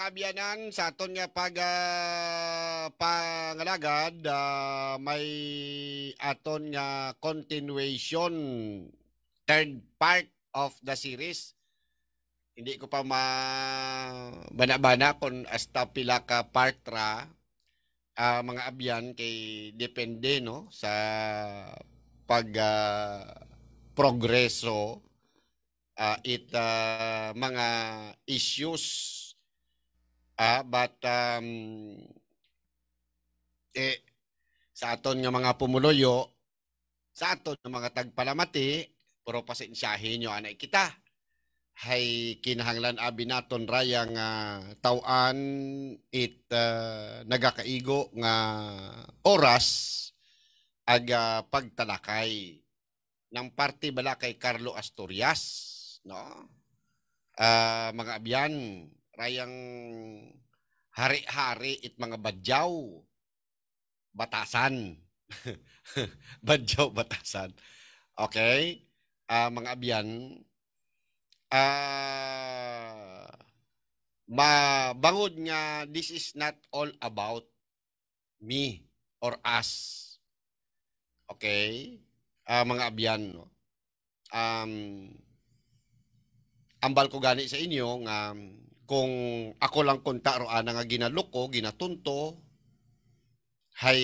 kabiyanan sa aton nga pag uh, pangalagad uh, may aton nga continuation third part of the series hindi ko pa ma bana-bana kung pila ka partra uh, ah, mga abyan kay depende no sa pag uh, progreso uh, it uh, mga issues Uh, but um, eh, sa aton nga mga pumuluyo, oh, sa aton nga mga tagpalamati, puro pasensyahin nyo anay kita. Hay kinahanglan abi naton raya nga ah, tawaan it uh, nagakaigo nga oras aga pagtalakay ng party bala kay Carlo Asturias no uh, mga abyan Kayang hari-hari it mga badyaw. Batasan. badyaw batasan. Okay? Uh, mga abyan, uh, ah, bangod nga this is not all about me or us. Okay? Uh, mga abyan, no? Um, ambal ko gani sa inyo nga um, kung ako lang konta ro ana nga ginaloko, ginatunto hay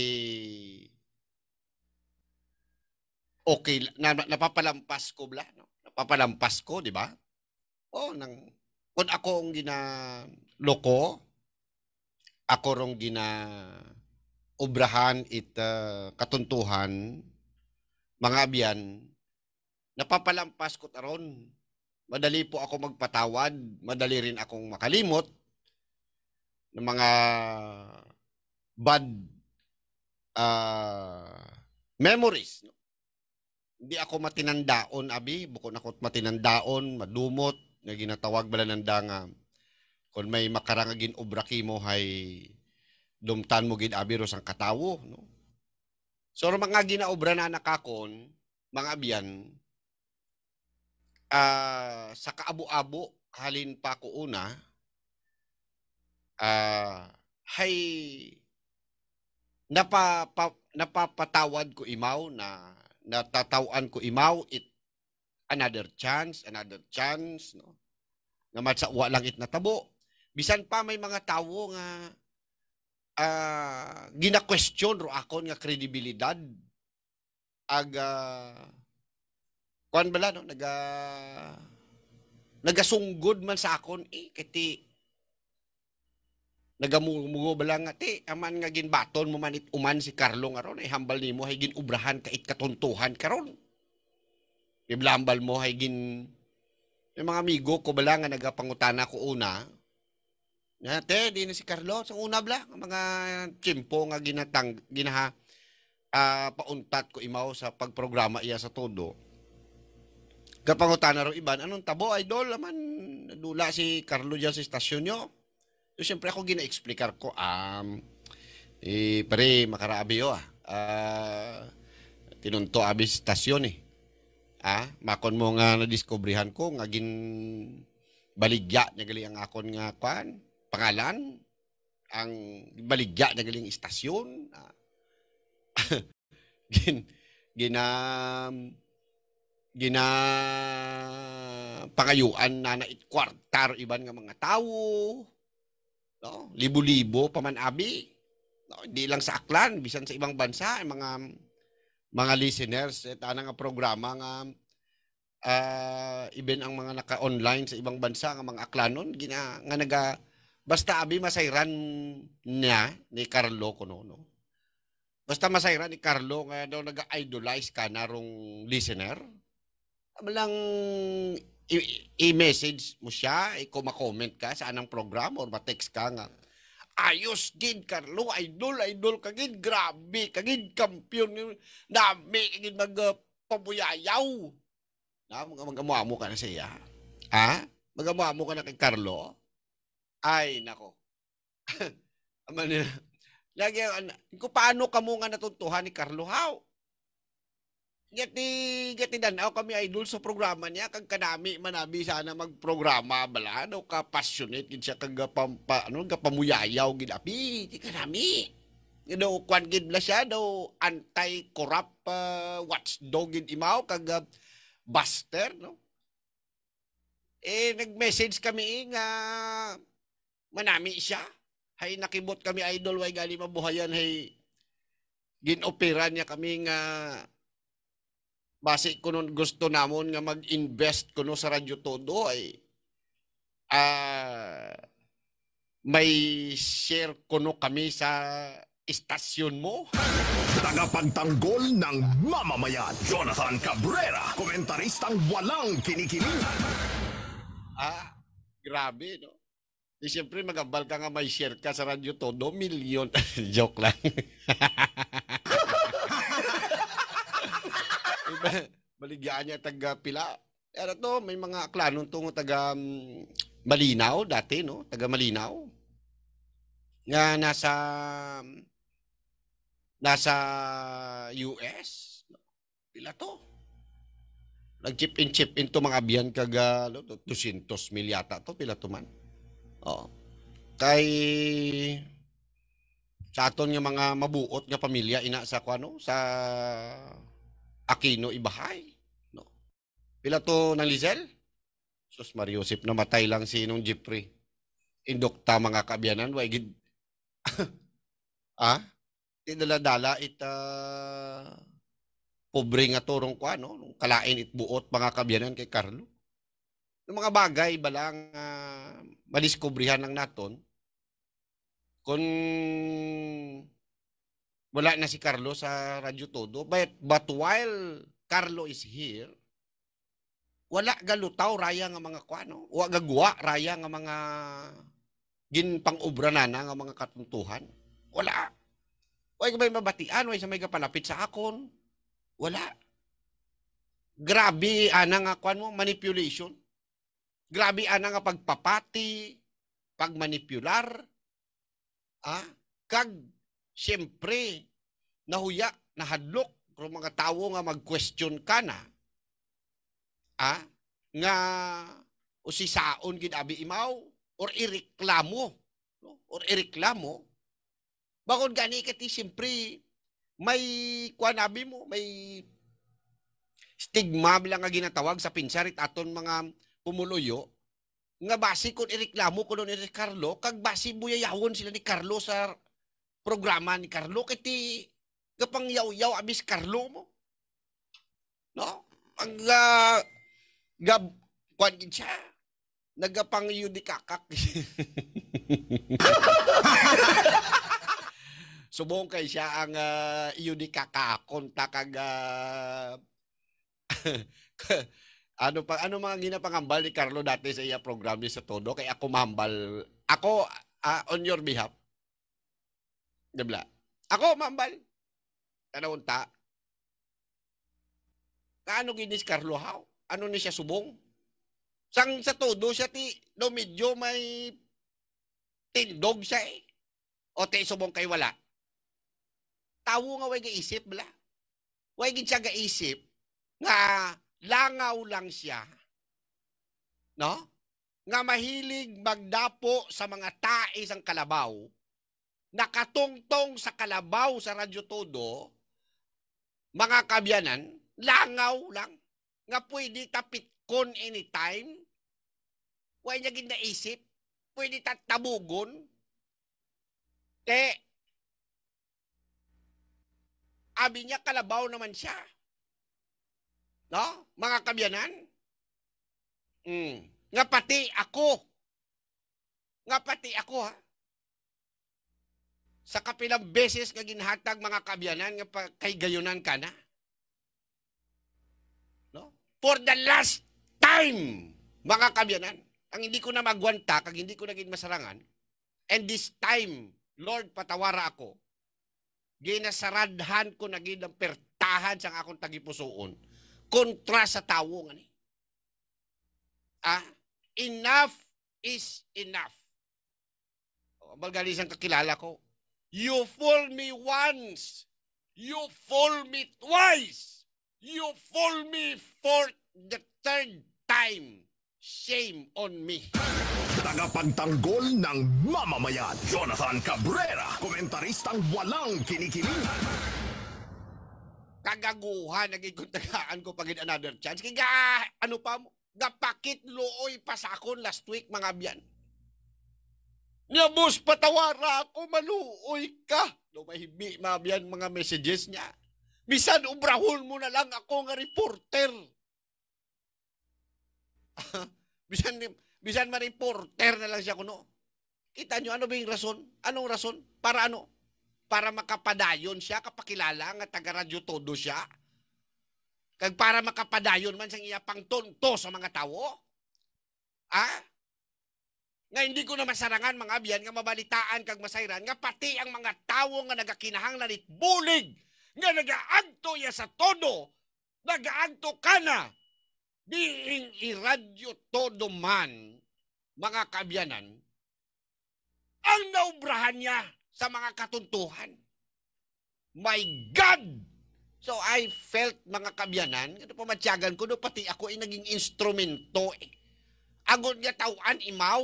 okay na, napapalampas ko bla no? napapalampas ko di ba oh nang kun ako ang ginaloko ako rong gina obrahan it uh, katuntuhan mga abyan napapalampas ko taron Madali po ako magpatawad. Madali rin akong makalimot ng mga bad uh, memories. No? Hindi ako matinandaon, abi. Bukod ako't matinandaon, madumot, nga ginatawag bala ng danga. Kung may makarangagin obraki mo, hay dumtan mo gid abi ro sang katawo. No? So, mga ginaobra na nakakon, mga abiyan, uh, sa kaabo-abo halin pa ko una uh, hay napa, pa, napapatawad ko imaw na natatawan ko imaw it another chance another chance no nga matsawa lang it natabo bisan pa may mga tawo nga uh, gina-question ro akon nga kredibilidad ag uh, kwan bala no naga nagasunggod man sa akon eh kiti nagamungo bala nga ti aman nga ginbaton mo manit uman si Carlo nga ron ay eh, hambal nimo hay ginubrahan kait katuntuhan karon Iblambal mo hay gin yung mga amigo ko bala nga nagapangutana ko una na te di na si Carlo sa una bala mga chimpo nga ginatang ginaha uh, pauntat ko imaw sa pagprograma iya sa todo Kapangutana ro iban, anong tabo, idol? Laman, dula si Carlo dyan sa istasyon nyo. So, siyempre ako gina-explikar ko, um, eh, pare, makaraabi yo ah. Uh, tinunto abi istasyon eh. Ah, makon mo nga nadiskobrihan ko, nga gin baligya na gali ang akon nga kwan, pangalan, ang baligya na galing istasyon. Ah. gin, gina, um, gina pangayuan na naitkwartar iban nga mga tawo no libo-libo pamanabi no Di lang sa Aklan bisan sa ibang bansa mga mga listeners eh, at ana nga programa nga uh, even ang mga naka-online sa ibang bansa nga mga Aklanon gina nga naga basta abi masairan niya ni Carlo kuno no basta masairan ni Carlo nga daw naga-idolize ka narong listener lang i-message mo siya, i-comment eh, ka sa anang program or ma-text ka nga. Ayos gid Carlo, idol, idol ka gid, grabe ka gid, kampiyon, dami ka gid magpabuyayaw. Na, magamamo ka na siya. Ha? Magamamo ka na kay Carlo? Ay, nako. Aman nila. Lagi, ko paano ka mo nga natuntuhan ni Carlo How? Gati, gati danaw kami idol sa programa niya. Kag kanami, manabi sana magprograma. Bala, ano ka passionate. Gid siya kag pampa, ano, kapamuyayaw. Gid api, di kanami. You know, kwan gid na siya, no, anti-corrupt uh, watchdog gid imaw. Kag uh, buster, no? Eh, nag-message kami eh, nga manami siya. Hay nakibot kami idol way gali mabuhayan hay ginopera niya kami nga uh, base kuno gusto namon nga mag-invest kuno sa Radyo Todo ay uh, may share kuno kami sa istasyon mo. Tagapagtanggol ng mamamayan, Jonathan Cabrera, komentaristang walang kinikilingan. Ah, grabe, no? Di eh, siyempre, magambal ka nga may share ka sa Radyo Todo, milyon. Joke lang. Baligyan niya taga Pila. Pero to, may mga klanon tungo taga mm, Malinaw dati, no? Taga Malinaw. Nga nasa mm, nasa US. Pila to? Nag-chip in chip in to mga biyan kaga no, 200 milyata to pila to man. Oo. Kay sa aton nga mga mabuot nga pamilya ina sa kuno ano, sa Aquino Ibahay. No. Pila to ng Lizel? Sus Mariusip, namatay lang si nung Jeffrey. Indokta mga kaabyanan, why gid? ah? Tinala-dala it uh, pobre nga turong ko no? nung kalain it buot mga kabyanan kay Carlo. Ng mga bagay ba lang uh, ah, maliskubrihan ng naton kung wala na si Carlo sa Radyo Todo. But, but while Carlo is here, wala galutaw raya nga mga kwano. Wa gagwa raya nga mga ginpangobra na na nga mga katuntuhan. Wala. Way may mabatian, way sa may kapalapit sa akon. Wala. Grabe ana nga kuan mo manipulation. Grabe ana nga pagpapati, pagmanipular. Ah, kag siyempre, nahuya, nahadlok, kung mga tao nga mag-question ka na, ah, nga usisaon gid abi imaw or ireklamo no? or ireklamo bakod gani ka ti siyempre may kuanabi mo may stigma bilang nga ginatawag sa pinsarit aton mga pumuluyo nga basi kun ireklamo ko ni Carlo kag basi buyayawon sila ni Carlo sa programa ni Carlo kiti gapang yaw-yaw abis Carlo mo. No? Ang uh, gab kwan siya nagapang yudikakak. Subong kay siya ang uh, ah, yudikaka konta kag uh, ah, ano pa ano mga ginapangambal ni Carlo dati sa iya program sa todo kay ako mahambal ako uh, on your behalf Dabla. Ako, mambal. Tanaunta. Kaano ginis Carlo How? Ano ni siya subong? Sang sa todo siya ti, no medyo may tindog siya eh. O ti subong kay wala. Tawo nga way gaisip, bla. Way gid siya gaisip nga langaw lang siya. No? Nga mahilig magdapo sa mga tais sang kalabaw nakatungtong sa kalabaw sa Radyo Todo, mga kabyanan, langaw lang, nga pwede tapit kon anytime, huwag niya ginaisip, pwede tatabugon, te, abi niya kalabaw naman siya. No? Mga kabyanan? Mm. Nga pati ako. Nga pati ako ha sa kapilang beses nga ginhatag mga kabyanan nga kay gayunan ka na. No? For the last time, mga kabyanan, ang hindi ko na magwanta, kag hindi ko naging masarangan, and this time, Lord, patawara ako. Ginasaradhan ko na ang pertahan sa akong tagipusoon. Kontra sa tao nga ni. Ah, enough is enough. Oh, ang oh, balgalis kakilala ko, You fool me once. You fool me twice. You fool me for the third time. Shame on me. Tagapagtanggol ng mamamayan, Jonathan Cabrera, komentaristang walang kinikilig. Kagaguhan, naging kontagaan ko pagin another chance. Kaya ano pa mo? Gapakit looy pasakon last week mga biyan nga boss, patawara ako, maluoy ka. Lumahibi mabiyan mga messages niya. Bisan ubrahon mo na lang ako nga reporter. bisan, bisan man reporter na lang siya kuno. Kita nyo, ano ba yung rason? Anong rason? Para ano? Para makapadayon siya, kapakilala nga taga-radyo todo siya. Kag para makapadayon man sang iya pang tonto sa mga tao? Ah? nga hindi ko na masarangan mga abyan nga mabalitaan kag masairan nga pati ang mga tawo nga nagakinahanglan it bulig nga nagaadto ya sa todo nagaadto kana diing iradyo todo man mga kaabyanan ang naubrahan niya sa mga katuntuhan my god so i felt mga kaabyanan ano pamatyagan ko do pati ako ay naging instrumento eh. agon nga tawan imaw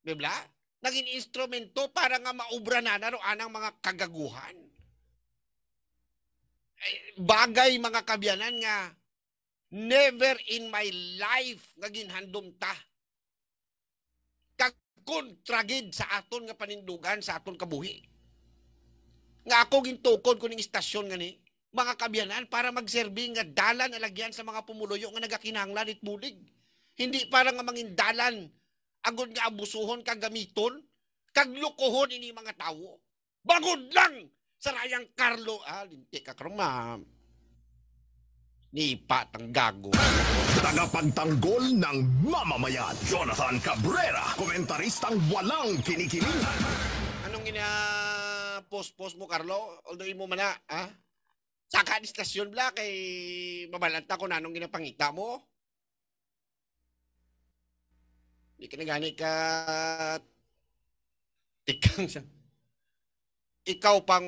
Di ba? Naging instrumento para nga maubra na naroon ang mga kagaguhan. Bagay mga kabyanan nga, never in my life naging handom ta. Kagkon tragid sa aton nga panindugan, sa aton kabuhi. Nga ako gintukod ko ng istasyon nga ni, mga kabyanan para magserbi nga dalan alagyan sa mga pumuluyo nga nagakinanglan it bulig. Hindi para nga mangin dalan agud nga abusuhon kag gamiton kag lukuhon ini mga tawo. Bagod lang sa Rayang Carlo. Ah, linti ka karon ni Ni patanggago. Tagapagtanggol ng mamamayan, Jonathan Cabrera, komentaristang walang kinikilig. Anong ina post-post mo, Carlo? Although mo mana ah sa Saka di stasyon bla kay mabalanta ko na nanong ginapangita mo. Di ka nagani ka tikang sa ikaw pang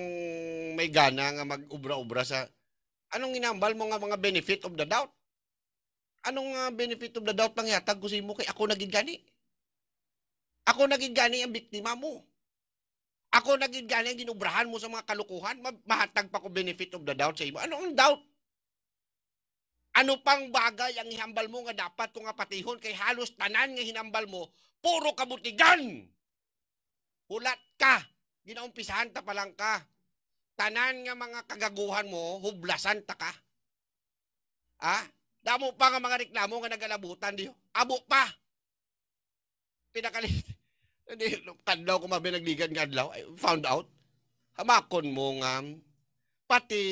may gana nga mag-ubra-ubra sa anong inambal mo nga mga benefit of the doubt? Anong uh, benefit of the doubt panghatag ko sa imo kay ako naging gani? Ako naging gani ang biktima mo. Ako naging gani ang ginubrahan mo sa mga kalukuhan. Mahatag pa ko benefit of the doubt sa imo. Ano ang doubt? Ano pang bagay ang ihambal mo nga dapat kung apatihon kay halos tanan nga hinambal mo, puro kabutigan! Hulat ka! Ginaumpisahan ta pa lang ka. Tanan nga mga kagaguhan mo, hublasan ta ka. Ah? Damo pa nga mga reklamo nga nagalabutan diyo. Abo pa! Pinakalit. Hindi, kadlaw ko mabinagligan kadlaw. I found out. Hamakon mo nga. Pati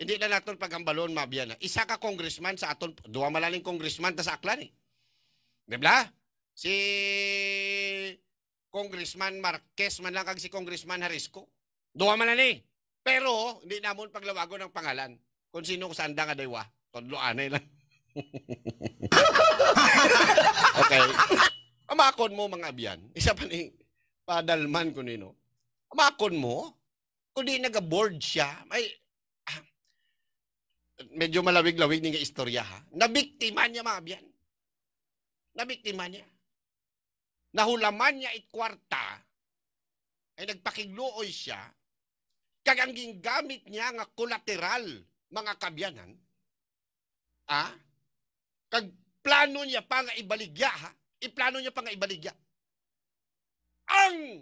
hindi na natin paghambalon, mabya na. Isa ka congressman sa aton, duwa malaling congressman ta sa Aklan eh. Dibla? Si Congressman Marquez man lang kag si Congressman Harisco. Duwa malaling. Eh. Pero hindi namon paglawago ng pangalan. Kung sino ko anda nga daywa. anay lang. okay. Amakon mo mga abyan. Isa pa ni padalman ko nino. Amakon mo. Kung di naga board siya, may medyo malawig-lawig nga istorya ha. Nabiktima niya maabyan. Nabiktima niya. Nahulaman niya itkwarta ay nagpakigluoy siya kag ang ginggamit niya nga kolateral mga kabyanan ah kag plano niya pa nga ibaligya ha iplano niya pa nga ibaligya ang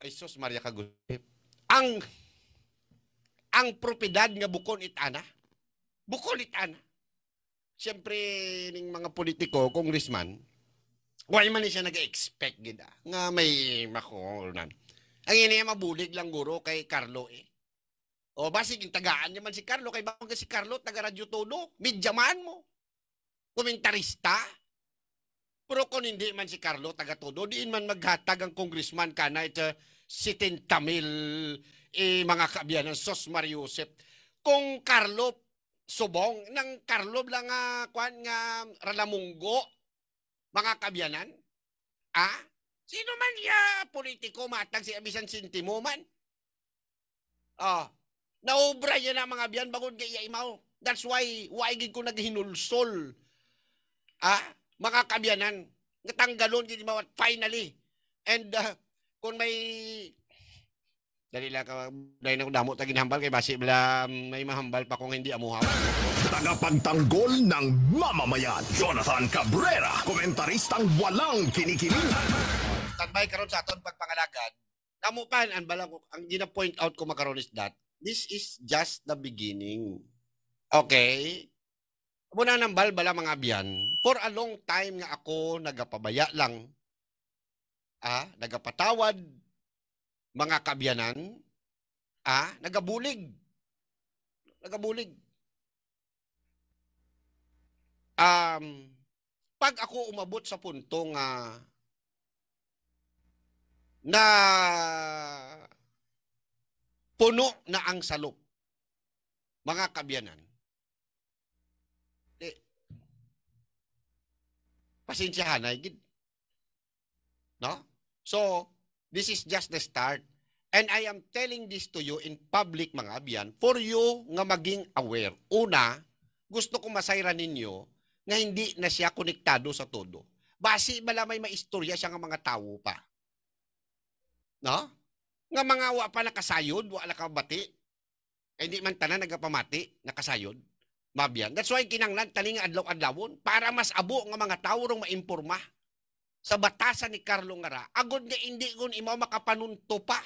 Jesus Maria Kagusip, ang ang propiedad nga bukon itana. Bukon itana. Siyempre, ning mga politiko, congressman, why man siya nag-expect gid ah, nga may makulunan. Ang ini mabulig lang guro kay Carlo eh. O basig tagaan niya man si Carlo kay bakit si Carlo taga radio Todo, midyaman mo. Komentarista. Pero kung hindi man si Carlo tagatudo, diin man maghatag ang congressman kana ito si Tintamil eh, mga kabiyanan, Sos Mariusep. Kung Carlo subong ng Carlo lang nga ah, kwan nga Ralamunggo mga kabiyanan, ah, sino man ya politiko matag si Abisan Sintimo man? Ah, naubra niya na mga biyan bagod kay imaw. That's why, why gid ko naghinulsol. Ah, makakabyanan. Natanggalon gid mawat finally. And uh, kung may Dali lang ka, dahil na damo ta ginhambal kay basi bala may mahambal pa kung hindi amuha. Tagapagtanggol ng mamamayan, Jonathan Cabrera, komentaristang walang kinikiling. Tanbay karon sa aton pagpangalagad. Namupan ang balang ang gina-point out ko makaroon is that this is just the beginning. Okay? muna nang balbala mga biyan, for a long time nga ako nagapabaya lang, ah, nagapatawad, mga kabyanan, ah, nagabulig. Nagabulig. Um, pag ako umabot sa puntong ah, na puno na ang salop, mga kabyanan, pasensyahan na igid. No? So, this is just the start. And I am telling this to you in public mga abyan for you nga maging aware. Una, gusto ko masayra ninyo nga hindi na siya konektado sa todo. Basi may maistorya siya nga mga tao pa. No? Nga mga wa pa nakasayod, wa nakabati, eh, hindi man tanan nagapamati, nakasayod. Mabiyag. That's why kinanglan taning adlaw-adlawon para mas abo nga mga tawo rong maimporma sa batasan ni Carlo Ngara. Agod nga hindi kun imaw makapanunto pa.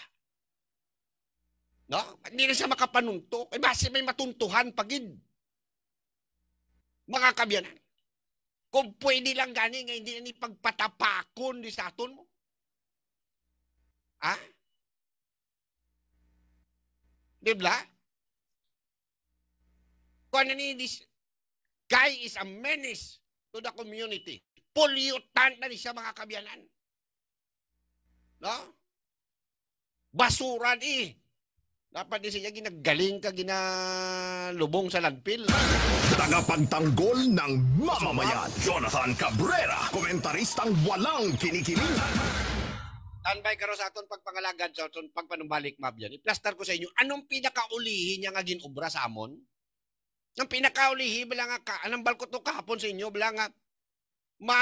No? Hindi na siya makapanunto. Eh base may matuntuhan pagid. Mga kabyanan. Kung pwede lang gani nga hindi na ni pagpatapakon di sa aton mo. Ha? Ah? Di ba? Cornelius ano guy is a menace to the community. Pollutant na siya mga kabyanan. No? Basura ni. Eh. Dapat din siya ginagaling ka ginalubong sa landfill. Tagapagtanggol ng mamamayan, Jonathan Cabrera, komentaristang walang kinikiling. Tanbay karo sa aton pagpangalagad sa aton pagpanumbalik mabyan. Iplastar ko sa inyo, anong pinakaulihin niya nga ginobra sa amon? Ang pinakaulihi bala nga ka, anong balko to kahapon sa inyo bala nga ma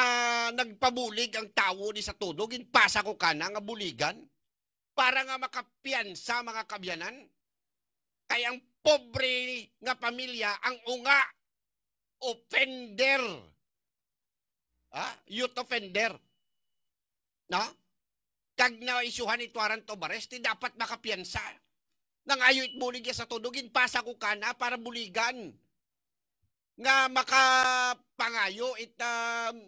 nagpabulig ang tawo ni sa todo ginpasa ko kana nga buligan para nga makapiyansa mga kabyanan. kay ang pobre nga pamilya ang unga offender. Ah, youth offender. No? Kag na isuhan ni Tuaran Tobares, di dapat makapiyansa. Nang ayo it itbulig sa tudugin, pasa ko kana para buligan. Nga makapangayo it um,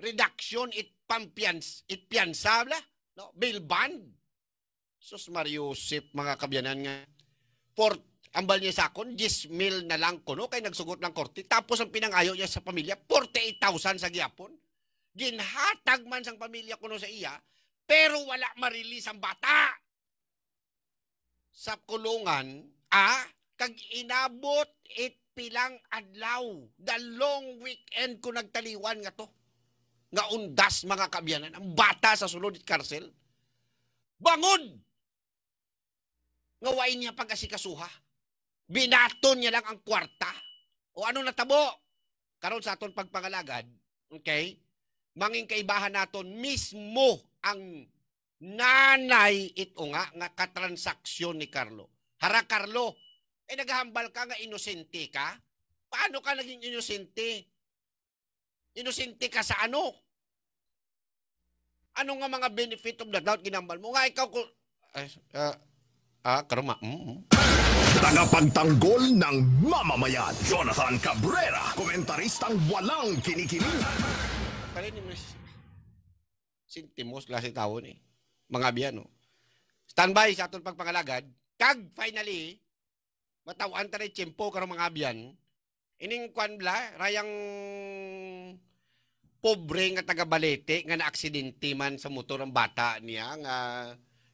reduction it pampians it piansa bla no bail bond sus Sip mga kabyanan nga for ambal niya sa akon 10 mil na lang kuno kay nagsugot ng korte tapos ang pinangayo niya sa pamilya 48,000 sa gyapon ginhatag man sang pamilya kuno sa iya pero wala marilis ang bata sa kulungan, ah, kag inabot it pilang adlaw. The long weekend ko nagtaliwan nga to. Nga undas mga kabyanan. Ang bata sa sulod at karsel. Bangod! Ngawain niya pag-asikasuha. Binaton niya lang ang kwarta. O ano natabo? Karon sa aton pagpangalagad, okay? Manging kaibahan naton mismo ang Nanay ito nga nga katransaksyon ni Carlo. Hara Carlo, eh naghahambal ka nga inosente ka? Paano ka naging inosente? Inosente ka sa ano? Ano nga mga benefit of the doubt ginambal mo? Nga ikaw ko... Ay, uh, ah, karma. Mm -hmm. Tagapagtanggol ng mamamayan, Jonathan Cabrera, komentaristang walang kinikilig. Kalinin mo, sintimos klase tao ni. Eh mga biyano. Standby sa atong pagpangalagad. Kag finally, matawan ta rin tiyempo karong mga abyan. Ining kwan bla, rayang pobre nga taga Balete nga na-aksidente man sa motor ang bata niya nga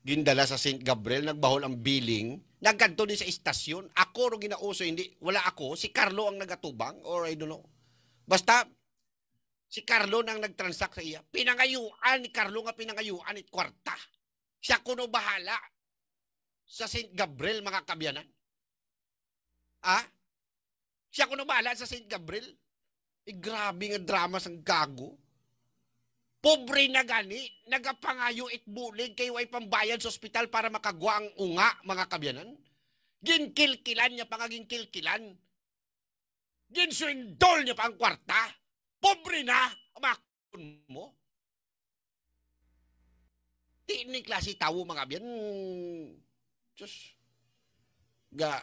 gindala sa St. Gabriel nagbahol ang billing nagkanto din sa istasyon ako ro ginauso hindi wala ako si Carlo ang nagatubang or I don't know basta Si Carlo nang nagtransact sa iya. Pinangayuan ni Carlo nga pinangayuan at kwarta. Siya kuno bahala sa St. Gabriel mga kabyanan. Ah? Siya kuno bahala sa St. Gabriel. Eh, grabe nga drama sang gago. Pobre na gani, nagapangayo it bulig kay way pambayan sa ospital para makagwa ang unga, mga kabyanan. Ginkilkilan niya pa nga ginkilkilan. Ginswindol niya pa ang kwarta. Pobre na! Amakon mo? Di ni klase tao mga biyan. Hmm. Just Ga.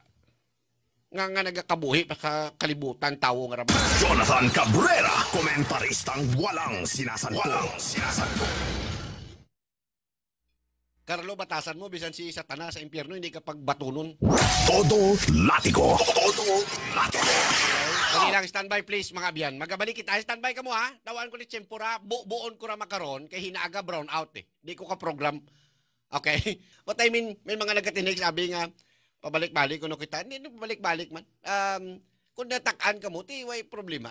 Nga nga nagakabuhi pa ka kalibutan tao nga raman. Jonathan Cabrera, komentaristang walang sinasadpo. Walang sinasadpo. Carlo, batasan mo, bisan si Satanas sa impyerno, hindi ka pagbatunon. Todo Latigo. Todo Latigo. Okay, lang, standby please, mga abyan. Magabalik kita. Standby ka mo, ha? Dawaan ko ni Chempura. Bu buon ko na makaroon, kay hinaaga brown out, eh. Hindi ko ka-program. Okay? What I mean, may mga nagkatinig, sabi nga, pabalik-balik ko na kita. Hindi, pabalik-balik man. Um, kung natakaan ka mo, tiway way problema.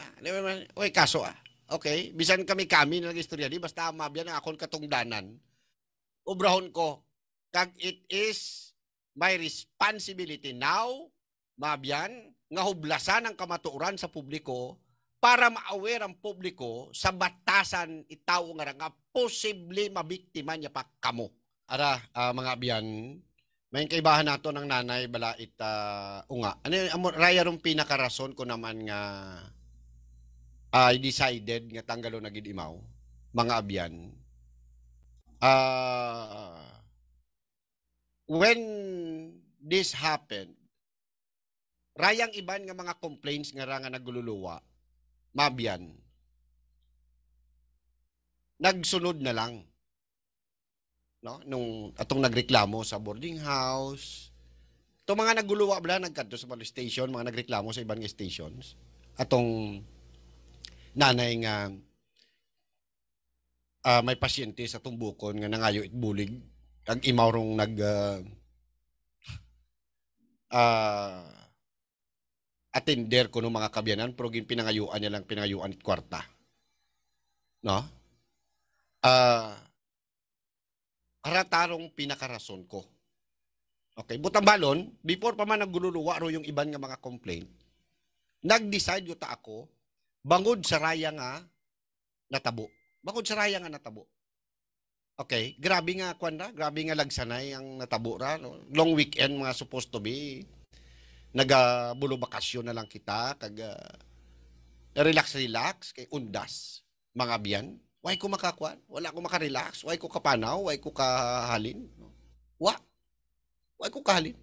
Way kaso, ah. Okay? Bisan kami-kami na nag-istorya, di basta mabiyan ang akong katungdanan obrahon ko. Kag it is my responsibility now, mabyan, nga hublasan ang kamatuoran sa publiko para ma-aware ang publiko sa batasan itaw nga nga posible mabiktima niya pa kamo. Ara, uh, mga abyan, may kaibahan nato ng nanay bala ita uh, unga. Ano yung raya rong pinakarason ko naman nga ah, I decided nga tanggalo na gid imaw mga abyan uh, when this happened, rayang iban nga mga complaints nga ra nga nagluluwa, mabyan, nagsunod na lang no nung atong nagreklamo sa boarding house to mga naguluwa bala nagkadto sa police station mga nagreklamo sa ibang stations atong nanay nga uh, may pasyente sa tumbukon nga nangayo itbulig kag imaw rong nag uh, uh, attender ko ng mga kabyanan pero gin pinangayuan niya lang pinangayuan it kwarta. No? Ah uh, karatarong pinakarason ko. Okay, butang balon, before pa man nagululuwa ro yung iban nga mga complaint, nag-decide yuta ako bangod sa raya nga natabo. Bakod saraya nga natabo. Okay, grabe nga kwan ra, grabe nga lagsanay ang natabo ra. No? Long weekend mga supposed to be. Nagabulo bakasyon na lang kita, kag uh, relax relax kay undas mga biyan. Why ko makakwan? Wala ko makarelax. Why ko kapanaw? Why ko kahalin? Wa. Why ko kahalin?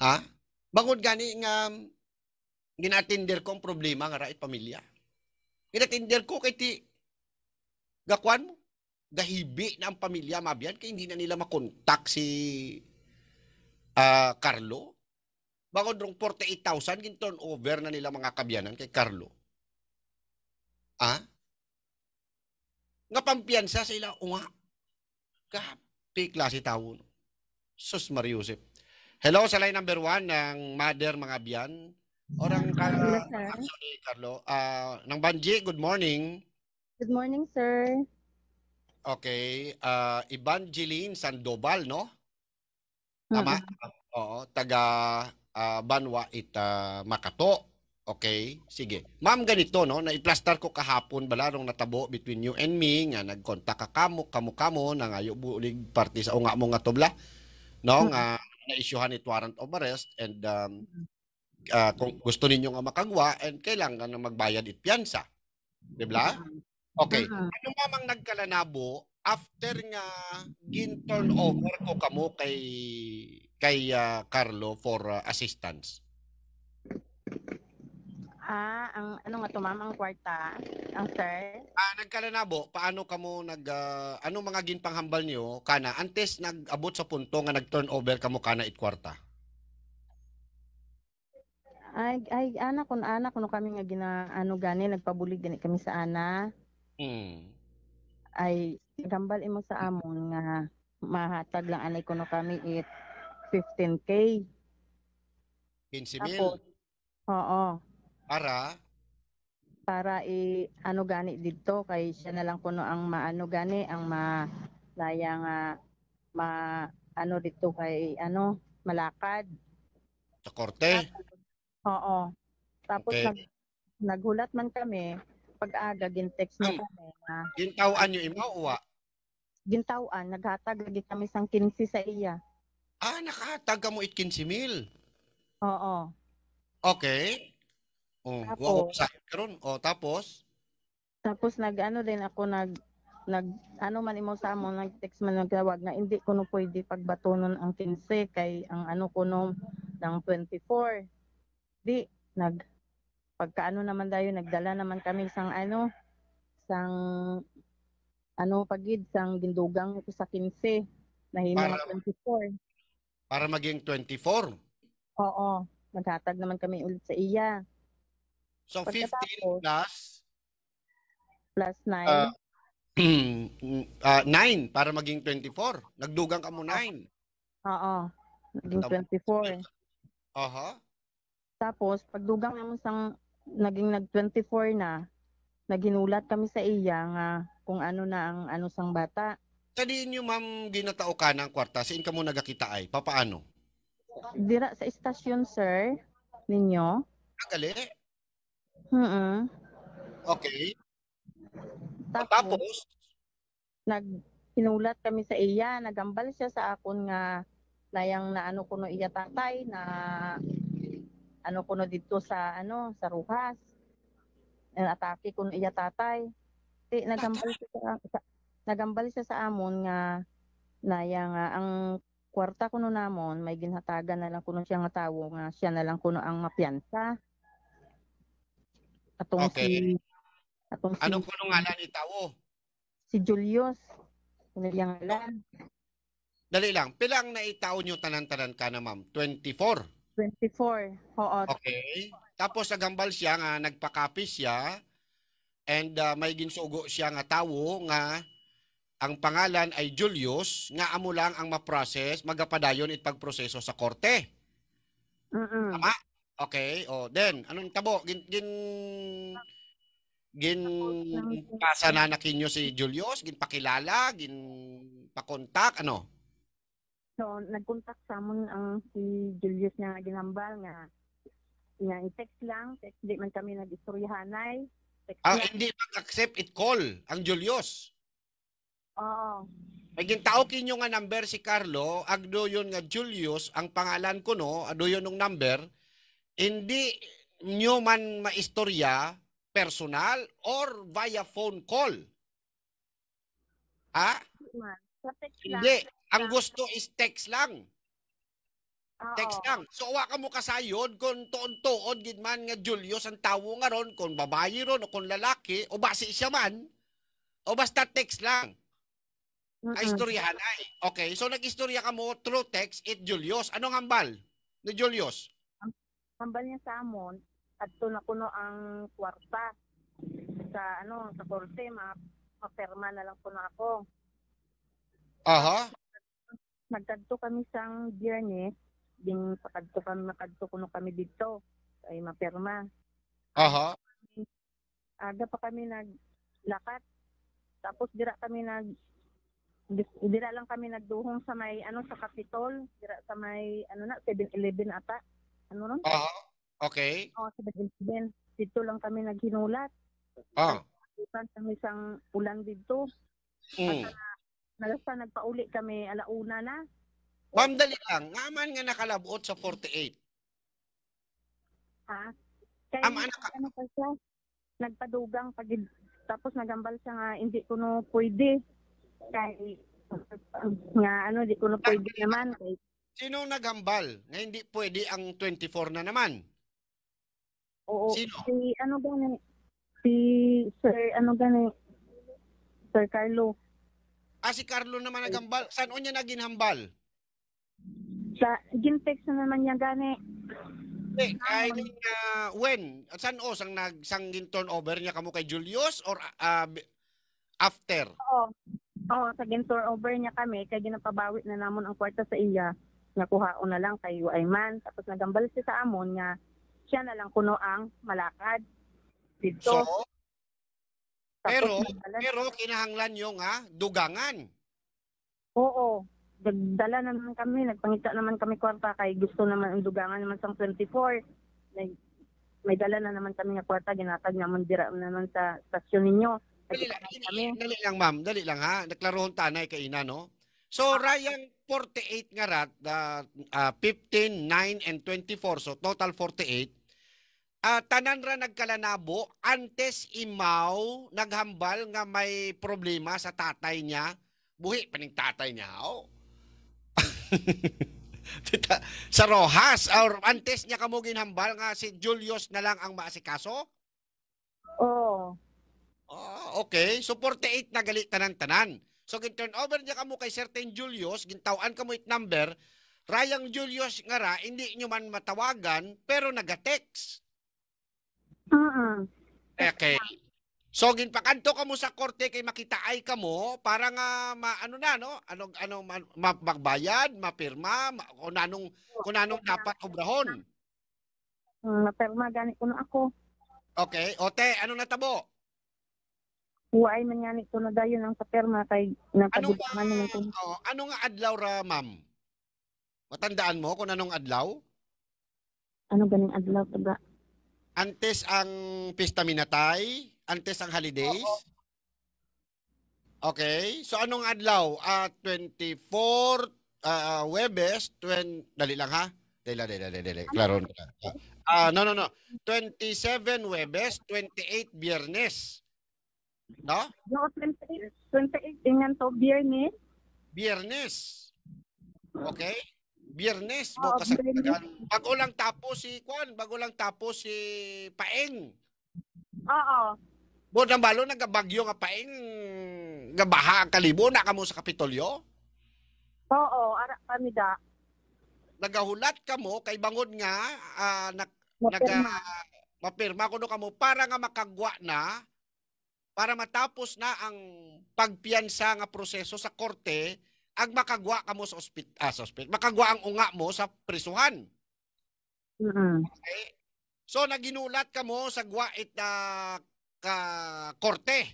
Ha? Bangod gani nga um, ginatinder kong problema nga right pamilya. Kinatinder ko kay ti gakwan mo. Gahibi na ang pamilya mabyan kay hindi na nila makontak si uh, Carlo. Bagod rong 48,000 gin turn over na nila mga kabyanan kay Carlo. Ah? Nga pampiyansa sa ila unga. Kapi klase tao. No? Sus Mariusip. Hello sa line number 1 ng Mother Mga Biyan. Orang ka, mm. uh, Carlo. Uh, ah, nang Banji, good morning. Good morning, sir. Okay. Uh, Evangeline Sandoval, no? Tama? Uh-huh. Oo. Taga uh, Banwa it uh, Makato. Okay. Sige. Ma'am, ganito, no? Naiplastar ko kahapon bala natabo between you and me nga nagkonta ka kamo, kamo, kamo, na nga bulig party sa unga mo nga tobla, No? Nga uh-huh. na-issuehan warrant of arrest and um, uh, kung gusto ninyo nga makagwa and kailangan na magbayad it piyansa. Di ba? Mm-hmm. Okay. Mm-hmm. Ano mamang nagkalanabo after nga gin turn over ko kamo kay kay uh, Carlo for uh, assistance? Ah, ang ano nga tumamang kwarta, ang sir. Ah, nagkalanabo, paano kamo nag uh, ano mga ginpanghambal niyo kana antes nag-abot sa punto nga nag-turnover kamo kana it kwarta? Ay, ay, anak kun anak kuno kami nga ginaano gani nagpabulig gani kami sa ana. Mm. Ay gambal imo sa amon nga mahatag lang anay kuno kami it 15k. 15,000? mil? Oo. Para? Para i ano gani dito kay siya na lang kuno ang maano gani ang ma laya nga ma ano dito kay ano malakad. Sa korte? At, Oo. Tapos okay. Eh, nag, naghulat man kami, pag-aga, gintext na hmm. kami na... Gintawan yung ima uwa? Gintawan, naghatag lagi kami sang 15 sa iya. Ah, nakahatag ka mo it 15 mil? Oo. Okay. Oh, tapos, sa karon. Oh, tapos tapos nag-ano din ako nag nag ano man imo sa mo nag-text man nagtawag na hindi ko no pwede pagbatonon ang 15 kay ang ano ko no ng 24 di nag pagkaano naman dayo nagdala naman kami sang ano sang ano pagid sang gindugang ito sa 15 na na 24 para maging 24 oo maghatag naman kami ulit sa iya so Pagkatapos, 15 plus plus 9 uh, uh, 9 para maging 24 nagdugang ka mo 9 oo naging 24 aha uh-huh. Tapos, pagdugang naman sang naging nag-24 na, naginulat kami sa iya nga kung ano na ang ano sang bata. Kadiin inyo, ma'am, ginatao ka ng kwarta. Siin ka mo nagakita ay? Papaano? Dira sa istasyon, sir, ninyo. Nagali? Ah, mm Okay. Tapos, Tapos? nag hinulat kami sa iya, nagambal siya sa akon nga layang na ano kuno iya tatay na ano kuno dito sa ano sa Ruhas. Ang atake kuno iya tatay. Ti nagambal siya sa, sa nagambal siya sa amon nga naya nga ang kwarta kuno namon may ginhatagan na lang kuno siya nga tawo nga siya na lang kuno ang mapiyansa. Atong okay. si atong si Ano kuno ngalan ni tawo? Si Julius. Kuno iya ngalan. Dali lang, pilang naitaw niyo tanan-tanan ka na ma'am? 24? 24. Oo. Okay. Tapos agambal siya nga nagpakapi siya and uh, may ginsugo siya nga tawo nga ang pangalan ay Julius nga amo lang ang ma-process magapadayon it pagproseso sa korte. Mm-mm. Tama? Okay. Oh, then anong tabo gin gin gin pasa na nakinyo si Julius, gin pakilala, gin pakontak ano? So, nagkontak sa amon ang si Julius nga ginambal nga nga i-text lang, text di man kami nag-istoryahanay. Ang ah, lang. hindi mag-accept it call ang Julius. Oo. Naging tao kinyo nga number si Carlo, agdo yon nga Julius, ang pangalan ko no, agdo yon ng number, hindi nyo man maistorya personal or via phone call. Ha? Man, sa text lang. Hindi. Ang gusto is text lang. Text lang. So wa ka mo kasayod kung tuon-tuon gid man nga Julius ang tawo nga ron kung babayi ron o kung lalaki o basi siya man o basta text lang. Mm-hmm. istoryahan ay. Okay, so nag-istorya ka mo through text it Julius. Anong hambal ni Julius? Hambal niya sa amon at na kuno ang kwarta sa ano sa korte ma maperma na lang kuno ako. Aha nagkadto kami sang Biyernes, din pakadto kami, makadto kuno kami dito, ay maperma. Aha. uh Aga pa kami naglakat, tapos dira kami nag dira lang kami nagduhong sa may ano sa Capitol, dira sa may ano na 7-Eleven ata. Ano ron? Aha. Okay. Oo, oh, 7-Eleven. Dito lang kami naghinulat. Oo. Oh. Ah. Sa isang ulan dito. Hmm. At, pa, nagpauli kami alauna na. Ma'am, dali lang. Nga man nga nakalabot sa 48. Ha? Ah, Kaya Ama, anak ka. ano pa siya, nagpadugang pag tapos nagambal siya nga hindi ko no pwede. Kay nga ano di ko no pwede Nag- naman. Kay, Sino nagambal na hindi pwede ang 24 na naman? oo, Sino? si ano gani si Sir ano gani Sir Carlo. Ah, si Carlo naman nagambal. Saan o niya naginhambal? Sa gintex na naman niya gani. Eh, I mean, uh, ah, when? At saan o? Sang, nag, sang turn over niya kamo kay Julius or uh, after? Oo. Oo, sa turn over niya kami, kay ginapabawi na namon ang kwarta sa iya. Nakuha na lang kay UI man. Tapos nagambal siya sa amon nga siya na lang kuno ang malakad. Dito. So, pero, nagdala- pero kinahanglan yung nga dugangan. Oo. Nagdala naman kami, nagpangita naman kami kwarta kay gusto naman ang dugangan naman sa 24. Nag, may dala na naman kami ng kwarta, ginatag naman dira naman sa station ninyo. Dali lang, Nagkita kami. dali lang ma'am, dali lang ha. Naklaroon tanay kay ina, no? So, ah. rayang 48 nga rat, ah, ah, 15, 9, and 24, so total 48, uh, ah, tanan ra nagkalanabo antes imaw naghambal nga may problema sa tatay niya buhi pa ning tatay niya oh. sa Rojas or antes niya kamo ginhambal nga si Julius na lang ang maasikaso oo oh. oh okay so 48 nagali tanan tanan so gin turn over niya kamo kay certain Julius gintawan kamo it number Rayang Julius nga ra, hindi nyo man matawagan, pero nag-text. Mm-mm. Okay. Eh, so ginpakanto kamo sa korte kay makita ay kamo para nga ma ano na no ano ano magbayad mapirma ma, kung anong kung anong dapat obrahon. Mapirma gani kuno ako. Okay, ote ano na tabo? Huway man nga nito na dayon ang kapirma kay nakagulman naman ko. Oh, ano nga adlaw ra, ma'am? Matandaan mo kung anong adlaw? Ano ganing adlaw taga? Antes ang Pista Minatay? Antes ang holidays? Okay. So anong adlaw? Uh, 24 uh, Webes, 20, dali lang ha. Dali, dali, dali, dali. Klaro na. Uh, no, no, no. 27 Webes, 28 Biyernes. No? No, 28, 28 din yan to, Biyernes. Biyernes. Okay. Biyernes, mo oh, Agtagan. Bago lang tapos si Kwan, bago lang tapos si Paeng. Oo. Bo nang balo nagabagyo nga Paeng, nga baha ang kalibo na kamo sa Kapitolyo? Oo, ara kami da. Nagahulat kamo kay bangod nga uh, ah, nak, mapirma. naga ah, mapirma kuno kamo para nga makagwa na para matapos na ang pagpiyansa nga proseso sa korte ang makagwa ka mo sa ospit, ah, sa ospit, makagwa ang unga mo sa prisuhan. Mm-hmm. Okay? So naginulat ka mo sa guwait na ka korte.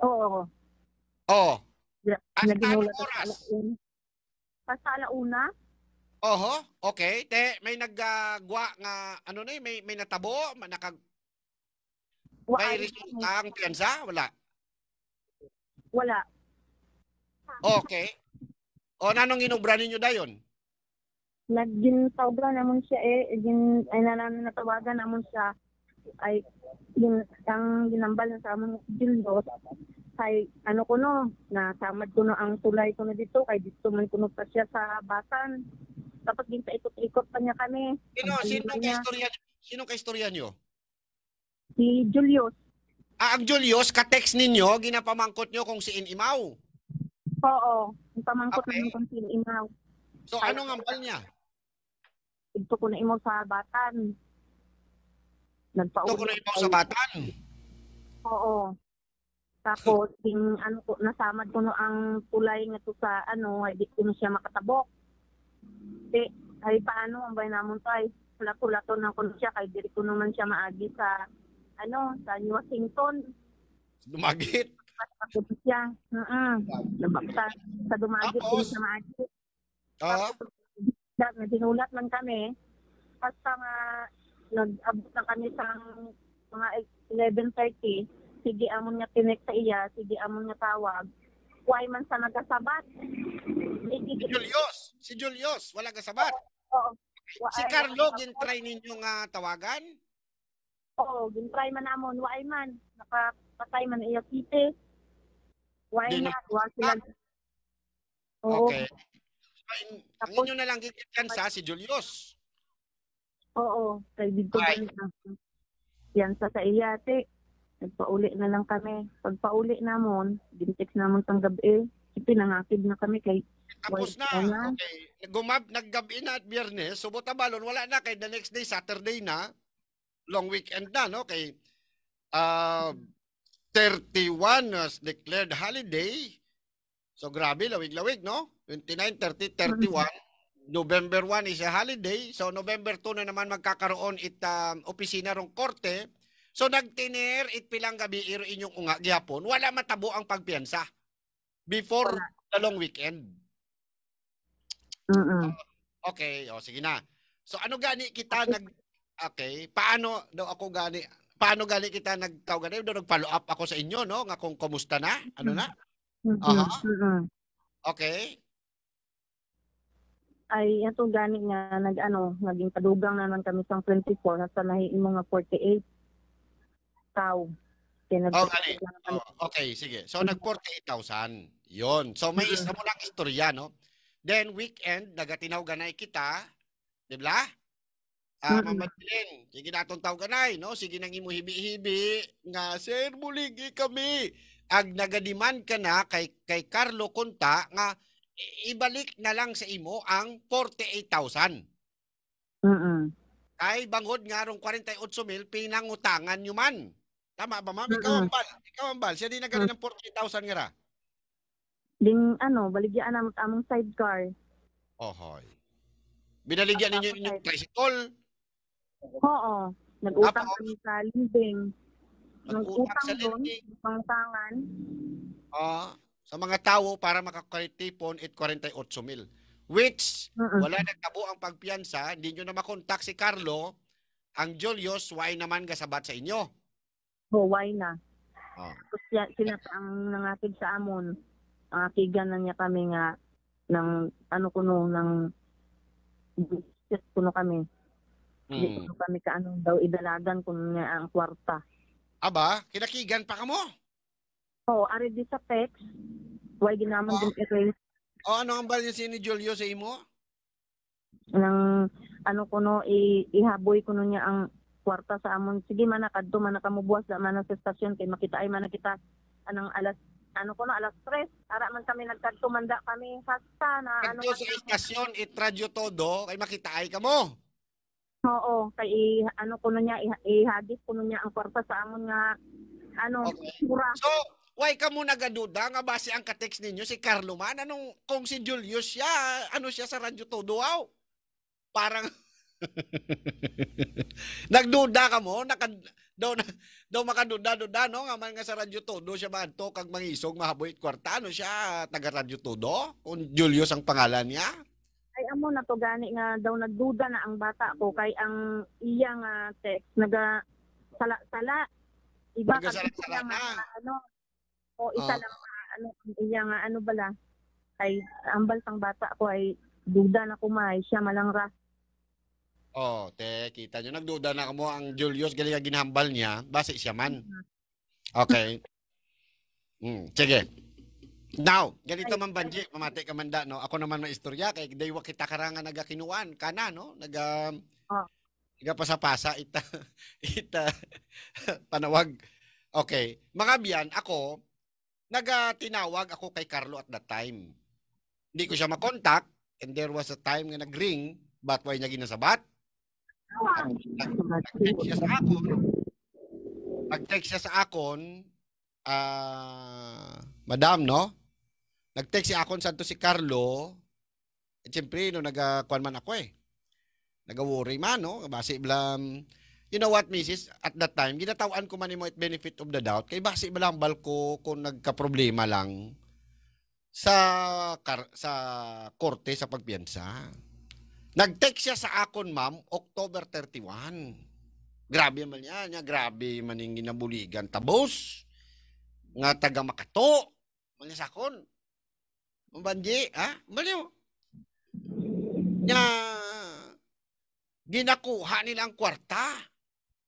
Oo. Oo. Oh. Yeah, At anong oras? Basta alauna. Oho, okay. Te, may nagagwa nga, ano na eh, may, may natabo, may nakag... Wa, may resulta ang piyansa? Wala? Wala. Okay. O nanong inubra ninyo dayon? Nagin sobra namon siya eh. Gin, ay nanan natawagan namon siya. Ay, gin, ang ginambal na sa amon dildo. Kay, ano ko no, nasamad ko no ang tulay ko no dito. Kay dito man kuno pa siya sa batan. Tapos gin paikot-ikot pa niya kami. Sino, sino ka istorya, sino ka istorya niyo? Si Julius. Ah, ang Julius, ka-text ninyo, ginapamangkot niyo kung si Inimaw. Oo, ang pamangkot okay. ng kontin imaw. So Ay, anong ambal niya? Ito ko na imaw sa batan. Nagpauwi. Ito ko na imaw sa batan? Oo. Tapos, yung ano ko, nasamad ko no ang kulay nga to sa ano, hindi ko na siya makatabok. Di, ay paano, ang bay namon to ay, lato-lato na ko siya, kay diri ko naman siya maagi sa, ano, sa New Washington. Dumagit? Ako siya. Mm-mm. Sa, dumagit din Tapos? Ah. sa maagit. Oo. Dahil Sinulat man kami. At sa mga, nag-abot na kami sa mga 11.30, sige amon nga tinek sa iya, sige amon nga tawag. Why man sa nagasabat? Si Julius. Si Julius. Wala kasabat. Oo. Wa- Si Carlo, gintry ninyo nga tawagan? Oo, gintry man amon. Waay man. Nakapatay man iya kite. Why Di not? Wag ah. sila. Oo. Okay. Ay, ang inyo na lang gigitan sa si Julius. Oo, kaibigan ko kami sa Yan sa sa iyate. Nagpauli na lang kami. Pagpauli namon, gintex namon tang gabi. Ipinangakib na kami kay Tapos na. na. Okay. Gumab, naggabi na at biyernes. Subot na balon. Wala na. Kay the next day, Saturday na. Long weekend na, no? Kay, uh, 31 was declared holiday. So grabe, lawig-lawig, no? 29, 30, 31. November 1 is a holiday. So November 2 na naman magkakaroon it um, opisina rong korte. So nagtiner it pilang gabi iro inyong unga gyapon. Wala matabo ang pagpiyansa before the long weekend. Mm -mm. okay, o oh, sige na. So ano gani kita nag Okay, paano daw ako gani paano gali kita nagtaw ganun? Nag-follow up ako sa inyo, no? Nga kung kumusta na? Ano na? Uh-huh. Okay. Ay, ato gani nga, nagano naging padugang na lang kami sa 24, hasta nahiin nga 48 tao. oh, Oh, okay, sige. So, mm-hmm. nag-48,000. Yun. So, may isa mo lang istorya, no? Then, weekend, nagatinaw ganay kita. Di ba? Ah, uh, mm. mamadilin. Sige natong taw kanay, no? Sige nang imo hibi-hibi nga sir buligi kami. Ag nagadiman ka na kay kay Carlo Conta nga ibalik na lang sa imo ang 48,000. Mm. -mm. Kay bangod nga rong 48 mil pinangutangan nyo man. Tama ba ma'am? Ikaw ang bal. Ikaw ang bal. Siya din nagkano mm. ng 48,000 nga ra. Ding ano, baligyan na among sidecar. Ohoy. Binaligyan ninyo yung tricycle Oo. Nag-utang kami sa living. Nag-utang sa doon, lending. pangtangan. Ah, sa mga tao para makakatipon at 48 mil. Which, Mm-mm. wala nagtabo ang pagpiyansa, hindi nyo na makontak si Carlo, ang Julius, why naman gasabat sa inyo? oh, why na? Ah. Tapos siya- sila pa ang nangatid sa amon. Ang akigan na niya kami nga ng ano kuno ng business kuno kami. Hindi mm. ko kami kaanong daw idalagan kung niya ang kwarta. Aba, kinakigan pa ka mo? Oo, oh, ari di sa text. Why di oh. din erase. O, oh, ano ang balyo si ni Julio sa imo? Nang, ano ko no, i- ihaboy ko no niya ang kwarta sa amon. Sige man, kadto man, nakamubuwas na man sa station Kay makita ay man kita anang alas ano ko na, alas 3 Ara man kami nagkagtumanda kami. Hasta na. Ano kadto ano, sa istasyon, itradyo todo. Kay makita ay ka mo. Oo, kay ano kuno niya ihagis kuno niya ang kwarta sa amon nga ano okay. So, why ka mo nagaduda nga base ang katext ninyo si Carlo man anong kung si Julius siya ano siya sa Radyo Todoaw? Parang Nagduda ka mo naka daw daw makaduda-duda no nga man nga sa Radyo Todo siya ba to kag mangisog mahaboy kwarta ano siya taga Radyo Todo kung Julius ang pangalan niya? ay amo na to gani nga daw nagduda na ang bata ko kay ang iyang nga text naga sala sala iba ka sala nga ano o isa oh. lang ano iya nga ano bala kay ang sang bata ko ay duda na kumay siya ra Oh, te, kita nyo. Nagduda na kamo ang Julius. Galing ka ginambal niya. base siya man. Mm. Okay. Mm, sige. Now, ganito man banji, mamati ka manda, no? Ako naman may istorya, kay daywa kita karangan kinuan, kana, no? Naga, um, oh. nagapasapasa, ita, ita, panawag. Okay. Mga biyan, ako, naga tinawag ako kay Carlo at that time. Hindi ko siya makontak, and there was a time nga nagring, but why niya ginasabat? Ah, nag-text siya sa akon, nag-text siya sa akon, uh, madam, no? Nag-text si Akon Santo si Carlo. At siyempre, no, nag man ako eh. Nag-worry man, no? Base blam, you know what, missis? at that time, ginatawan ko man mo at benefit of the doubt. Kay basi blam balko kung nagka-problema lang sa kar- sa korte sa pagpiyansa. Nag-text siya sa akon, ma'am, October 31. Grabe man niya, niya ah. grabe man yung ginabuligan. Tabos! nga taga Makato, sa sakon. Mabanji, ha? Baliw. Nga, ginakuha nilang kwarta.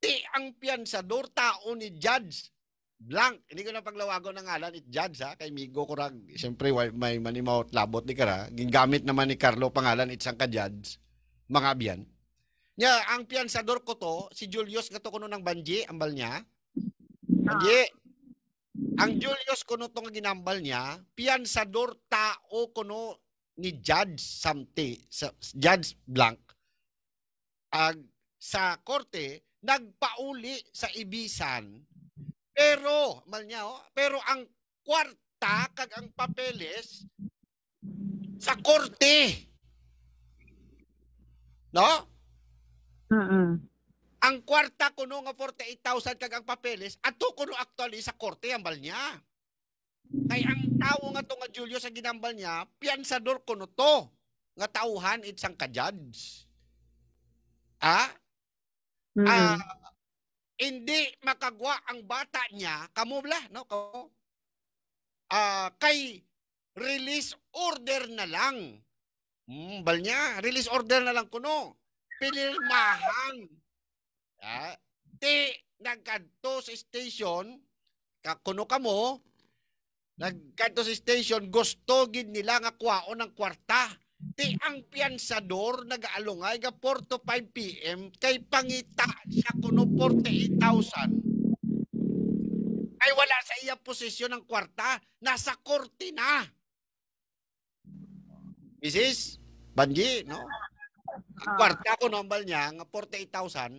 Ti ang piyansador, tao ni Judge Blank. Hindi ko na paglawago ng ngalan ni Judge, ha? Kay Migo ko rag, siyempre, may manimaw labot ni Kara. Gingamit naman ni Carlo pangalan isang ka-judge. Mga biyan. Nga, ang piyansador ko to, si Julius, gato ko noon ng banji, ambal niya. Banji, ang hmm. Julius kuno tong ginambal niya, piansador tao kuno ni Judge Samte Judge Blank. Ag sa korte nagpauli sa ibisan. Pero mal niya, oh, pero ang kwarta kag ang papeles sa korte. No? Mm. -mm. Ang kwarta kuno nga 48,000 kag ang papeles ato kuno actually sa korte ang balnya. Kay ang tawo nga to nga Julio sa ginambal niya, piyansador kuno to nga tauhan itsang kajudge. Ah? Mm-hmm. Ah, hindi makagwa ang bata niya kamubla no ko. Ah, kay release order na lang. Mm, bal niya, release order na lang kuno. Pinirmahan Ah, ti nagkadto sa station kakuno kamo nagkadto sa station gusto gid nila nga kwao ang kwarta ti ang piyansador nagaalungay ga 4 to 5 pm kay pangita siya kuno 48,000 ay wala sa iya posisyon ang kwarta nasa korte na Mrs. Banji, no? Ang ah. kwarta ko normal niya, nga 48,000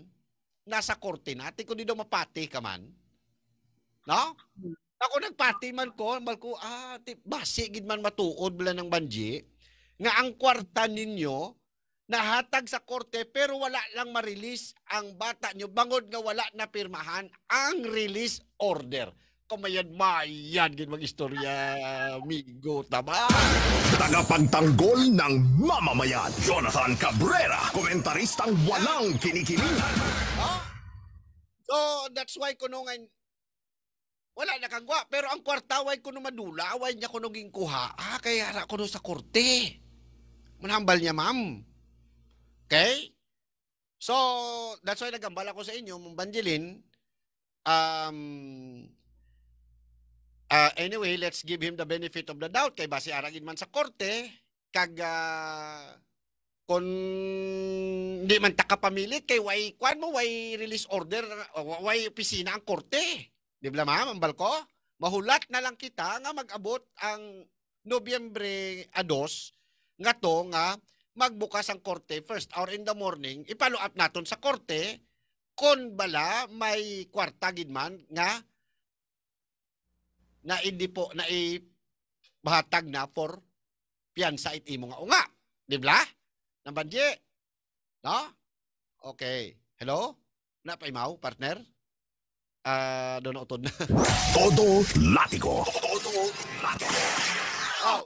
nasa korte na. Ate ko dito mapati ka man. No? Ako nagpati man ko, mal ko, ah, ate, basi, gid man matuod bala ng banji, nga ang kwarta ninyo, nahatag sa korte pero wala lang ma-release ang bata nyo bangod nga wala na pirmahan ang release order kamayan-mayan gin mag-istorya, amigo, tama? Tagapagtanggol ng mamamayan, Jonathan Cabrera, komentaristang walang kinikilig. So, oh, that's why kuno kunungan, wala na kagwa, pero ang kwartaway ko no madula, away niya kuno ging kuha, ah, kaya ra kuno sa korte. Manambal niya, ma'am. Okay? So, that's why nagambala ko sa inyo, mong bandilin um, Uh, anyway, let's give him the benefit of the doubt kay basi aragin man sa korte kag uh, kon hindi man ta takapamilit kay way kwan mo way release order ah, way opisina ang korte. Di ba ma'am, ang balko? Mahulat na lang kita nga mag-abot ang Nobyembre ados nga to nga magbukas ang korte first hour in the morning ipalo up naton sa korte kon bala may kwarta gid man nga na hindi po na ibatag na for piyansa it imo nga unga. Di ba? Nambandye. No? Okay. Hello? Na pa imaw, partner? Ah, uh, doon utod na. Todo latigo. Todo latigo. Oh.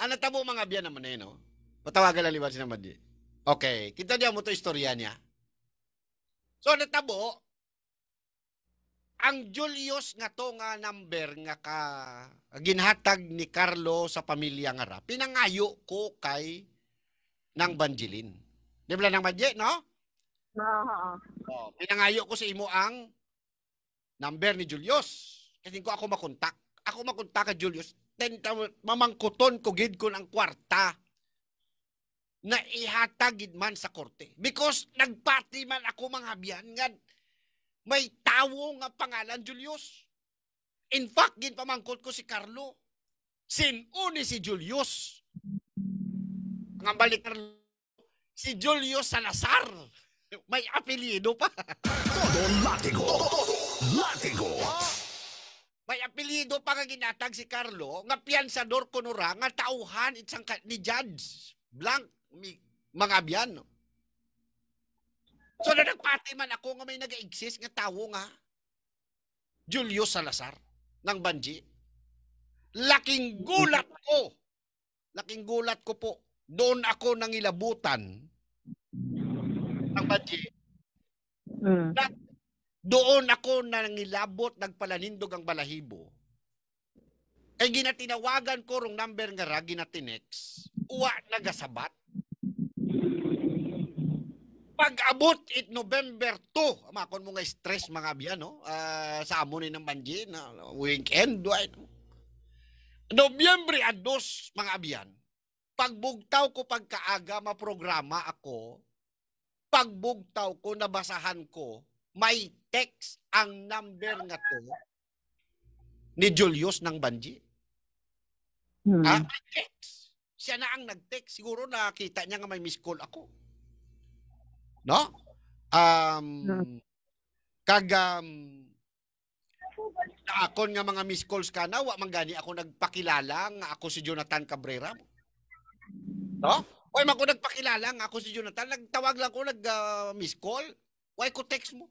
Ano tabo mga biyan naman eh, no? Patawagan lang liwan si naman Okay. Kita niya mo to istorya niya. So, natabo, ang Julius nga to nga number nga ka ginhatag ni Carlo sa pamilya nga ra pinangayo ko kay nang Banjilin. Di ba nang Madje, no? Oo. Oh, pinangayo ko sa imo ang number ni Julius. Kasi ko ako makontak. Ako makontak ka Julius. ten mamangkuton ko gid ko ang kwarta na ihatagid man sa korte. Because nagpati man ako mga habyan nga may tawo nga pangalan Julius. In fact, ginpamangkot ko si Carlo. Sino ni si Julius? Ang balik Carlo, si Julius Salazar. May apelyido pa. Todo latigo. Latigo. may apelyido pa nga ginatag si Carlo, nga piyansador kunura, nga tauhan itsang ni Judge Blank, mga biyan. So na nagpati man ako nga may nag-exist nga tawo nga Julio Salazar ng Banji. Laking gulat ko. Laking gulat ko po. Doon ako nangilabutan ng Banji. Mm. doon ako nangilabot, nagpalanindog ang balahibo. Kay ginatinawagan ko rong number nga ra ginatinex, uwa nagasabat pag-abot it November 2, makon mo nga stress mga biyan, no? Uh, sa amo ni ng banji na weekend, do No? Nobyembre at dos, mga abiyan, pagbugtaw ko pagkaaga maprograma ako, pagbugtaw ko, nabasahan ko, may text ang number nga to ni Julius ng Banji. Hmm. Ah, text. Siya na ang nag-text. Siguro nakita niya nga may miss call ako. No? Um, kag um, akon nga mga miss calls ka na, wa man gani ako nagpakilala nga ako si Jonathan Cabrera. No? Oy, man ko nagpakilala nga ako si Jonathan, nagtawag lang ko nag uh, miss call. Why ko text mo?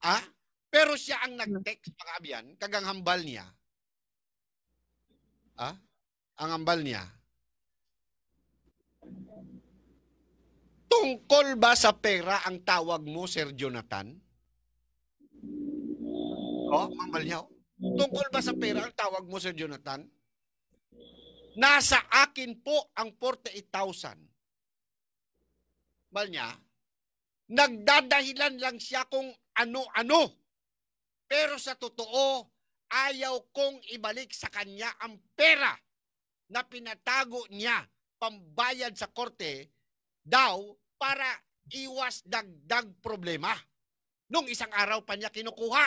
Ah? Pero siya ang nag-text mga abyan, kagang hambal niya. Ah? Ang hambal niya Tungkol ba sa pera ang tawag mo, Sir Jonathan? Oh, mamalyaw. Tungkol ba sa pera ang tawag mo, Sir Jonathan? Nasa akin po ang 48,000. Mal niya, nagdadahilan lang siya kung ano-ano. Pero sa totoo, ayaw kong ibalik sa kanya ang pera na pinatago niya pambayad sa korte daw para iwas dagdag problema. Nung isang araw pa niya kinukuha.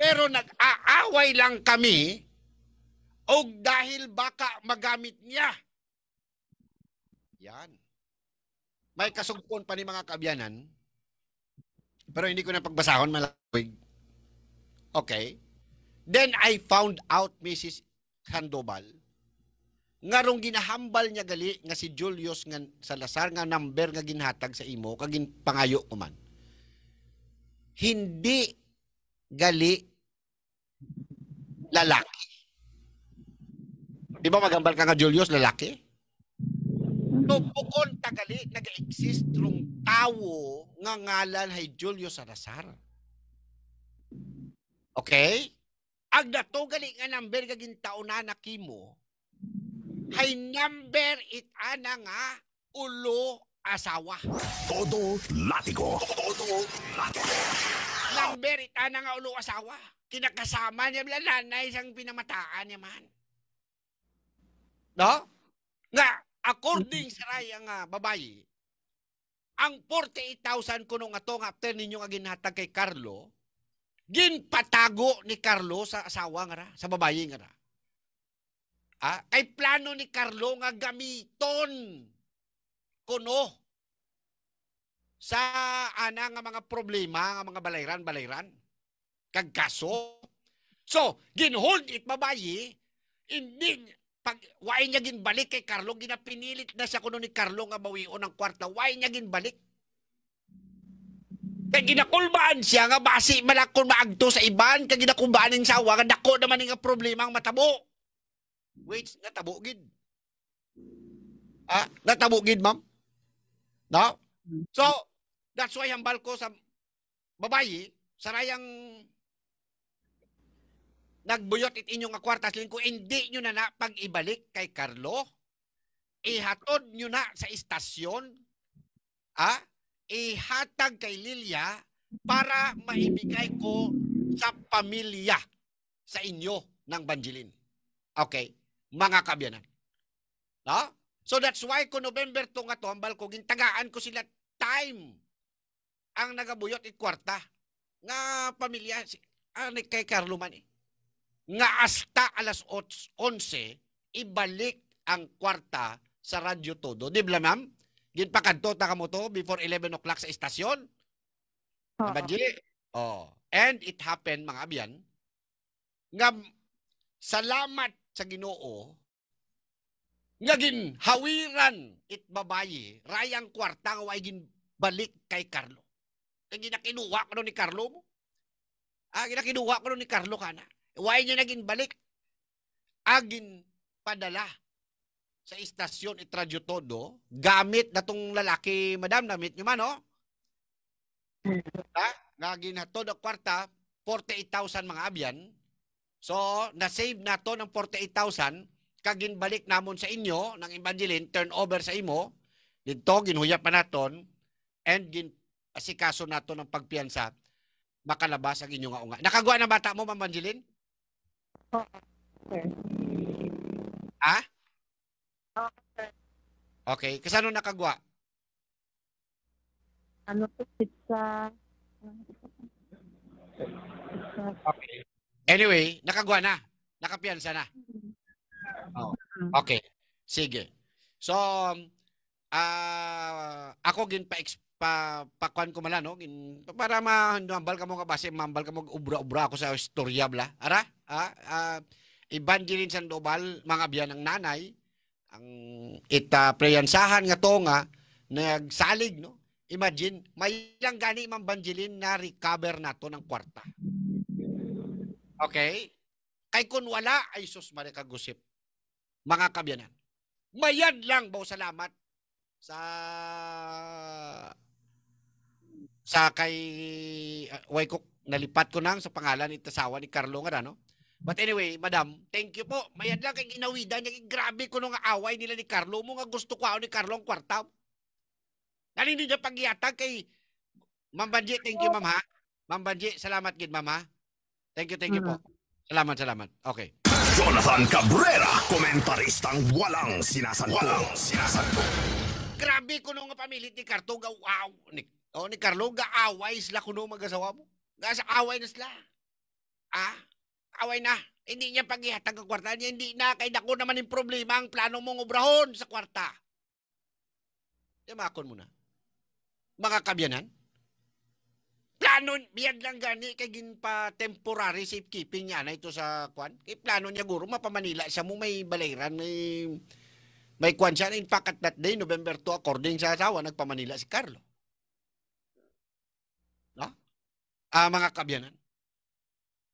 Pero nag-aaway lang kami o dahil baka magamit niya. Yan. May kasugpon pa ni mga kabyanan. Pero hindi ko na pagbasahon, malawig. Okay. Then I found out Mrs. Sandoval ngarong ginahambal niya gali nga si Julius nga Salazar nga number nga ginhatag sa imo kagin pangayo ko man. Hindi gali lalaki. Di ba magambal ka nga Julius lalaki? No, bukon tagali nag-exist rong tawo nga ngalan hay Julius Salazar. Okay? Ag nato gali nga number kagin taon na nakimo, Hay number it ana nga ulo asawa. Todo latigo. Todo latigo. Number it ana nga ulo asawa. Kinakasama niya bila nanay sang pinamataan niya man. No? Nga, according sa raya nga babayi, ang 48,000 kuno nga to nga after ninyo nga ginhatag kay Carlo, ginpatago ni Carlo sa asawa nga ra, sa babayi nga ra. Ah, kay plano ni Carlo nga gamiton kuno sa ana nga mga problema nga mga balayran-balayran kag kaso. So, ginhold it babayi indi pag waay niya ginbalik kay Carlo ginapinilit na siya kuno ni Carlo nga bawion ang kwarta waay niya ginbalik kay ginakulbaan siya nga basi malakon maagto sa iban kay ginakumbaanin sa awa nga dako naman nga problema ang matabo Wait, natabo gid. Ah, natabo gid ma'am. No? Hmm. So, that's why ang ko sa babayi, sarayang nagbuyot it inyong kwarta sila ko hindi nyo na na pag ibalik kay Carlo ihatod nyo na sa istasyon ah, ihatag kay Lilia para maibigay ko sa pamilya sa inyo ng Banjilin. Okay mga kabyanan. No? So that's why ko November 2 nga to, ambal ko, gintagaan ko sila time ang nagabuyot ikwarta nga pamilya si ah, kay Carlo man eh. Nga hasta alas 11 ibalik ang kwarta sa Radyo Todo. Di ba ma'am? Ginpakanto ta ka mo to before 11 o'clock sa istasyon. Oh. oh. And it happened mga abyan nga salamat sa Ginoo nga gin hawiran it babayi rayang kwarta nga way gin balik kay Carlo. Kay ginakinuha ko ni Carlo mo. Ah, ginakinuha ko ni Carlo kana. Way niya naging balik. Agin ah, padala sa istasyon Itradyo Todo gamit na tong lalaki, madam, namit nyo man, no? Oh. Ha? Hmm. Ah, nga ginhatod kwarta, 48,000 mga abyan, So, na-save na to ng 48,000 kaginbalik namon sa inyo ng Evangeline, turnover sa imo, dito, ginhuya pa naton, and gin, asikaso nato ng pagpiyansa, makalabas ang inyo nga unga. Nakagawa na bata mo, Ma'am Evangeline? Oo, Ha? Okay. sir. Okay. Kasano nakagawa? Ano po, pizza. Okay. Anyway, nakagawa na. Nakapiansa na. Oh. Mm-hmm. Okay. Sige. So, uh, ako gin pa pa pakuan ko mala no gin para ma mambal ka mo ka base mambal ka mo ubra-ubra ako sa istorya bla ara ah, ah Evangeline Sandoval mga biyan ng nanay ang ita preyansahan nga to nga nagsalig no imagine may lang gani mang Banjilin na recover nato ng kwarta Okay? Kay kun wala ay sus mare kagusip. Mga kabyanan. Mayad lang baw salamat sa sa kay uh, way ko nalipat ko nang sa pangalan ni tasawa ni Carlo nga no. But anyway, madam, thank you po. Mayad lang kay ginawida niya. Grabe ko nung away nila ni Carlo. Mo nga gusto ko ah, ni Carlo ang kwarta. Nalindi niya pagyatag kay Ma'am thank you, ma'am ha. Ma'am salamat gid, ma'am ha. Thank you, thank you mm-hmm. po. Salamat, salamat. Okay. Jonathan Cabrera, komentaristang walang sinasanto. Walang sinasanto. Grabe ko nung pamilya ni Cartuga, wow. Ni, oh, ni Carlo, gaaway sila kuno mag-asawa mo. Gasa away na sila. Ah, away na. Hindi niya paghihatag ang kwarta niya. Hindi na. Kay dako naman yung problema ang plano mong obrahon sa kwarta. Yamakon mo na. Mga kabyanan, plano biyag lang gani kay gin pa temporary safekeeping niya na ito sa kwan. Kay plano niya guro mapamanila siya mo may balayran may may kwan siya. In fact, at that day, November 2, according sa asawa, nagpamanila si Carlo. No? Ah? ah, mga kabyanan.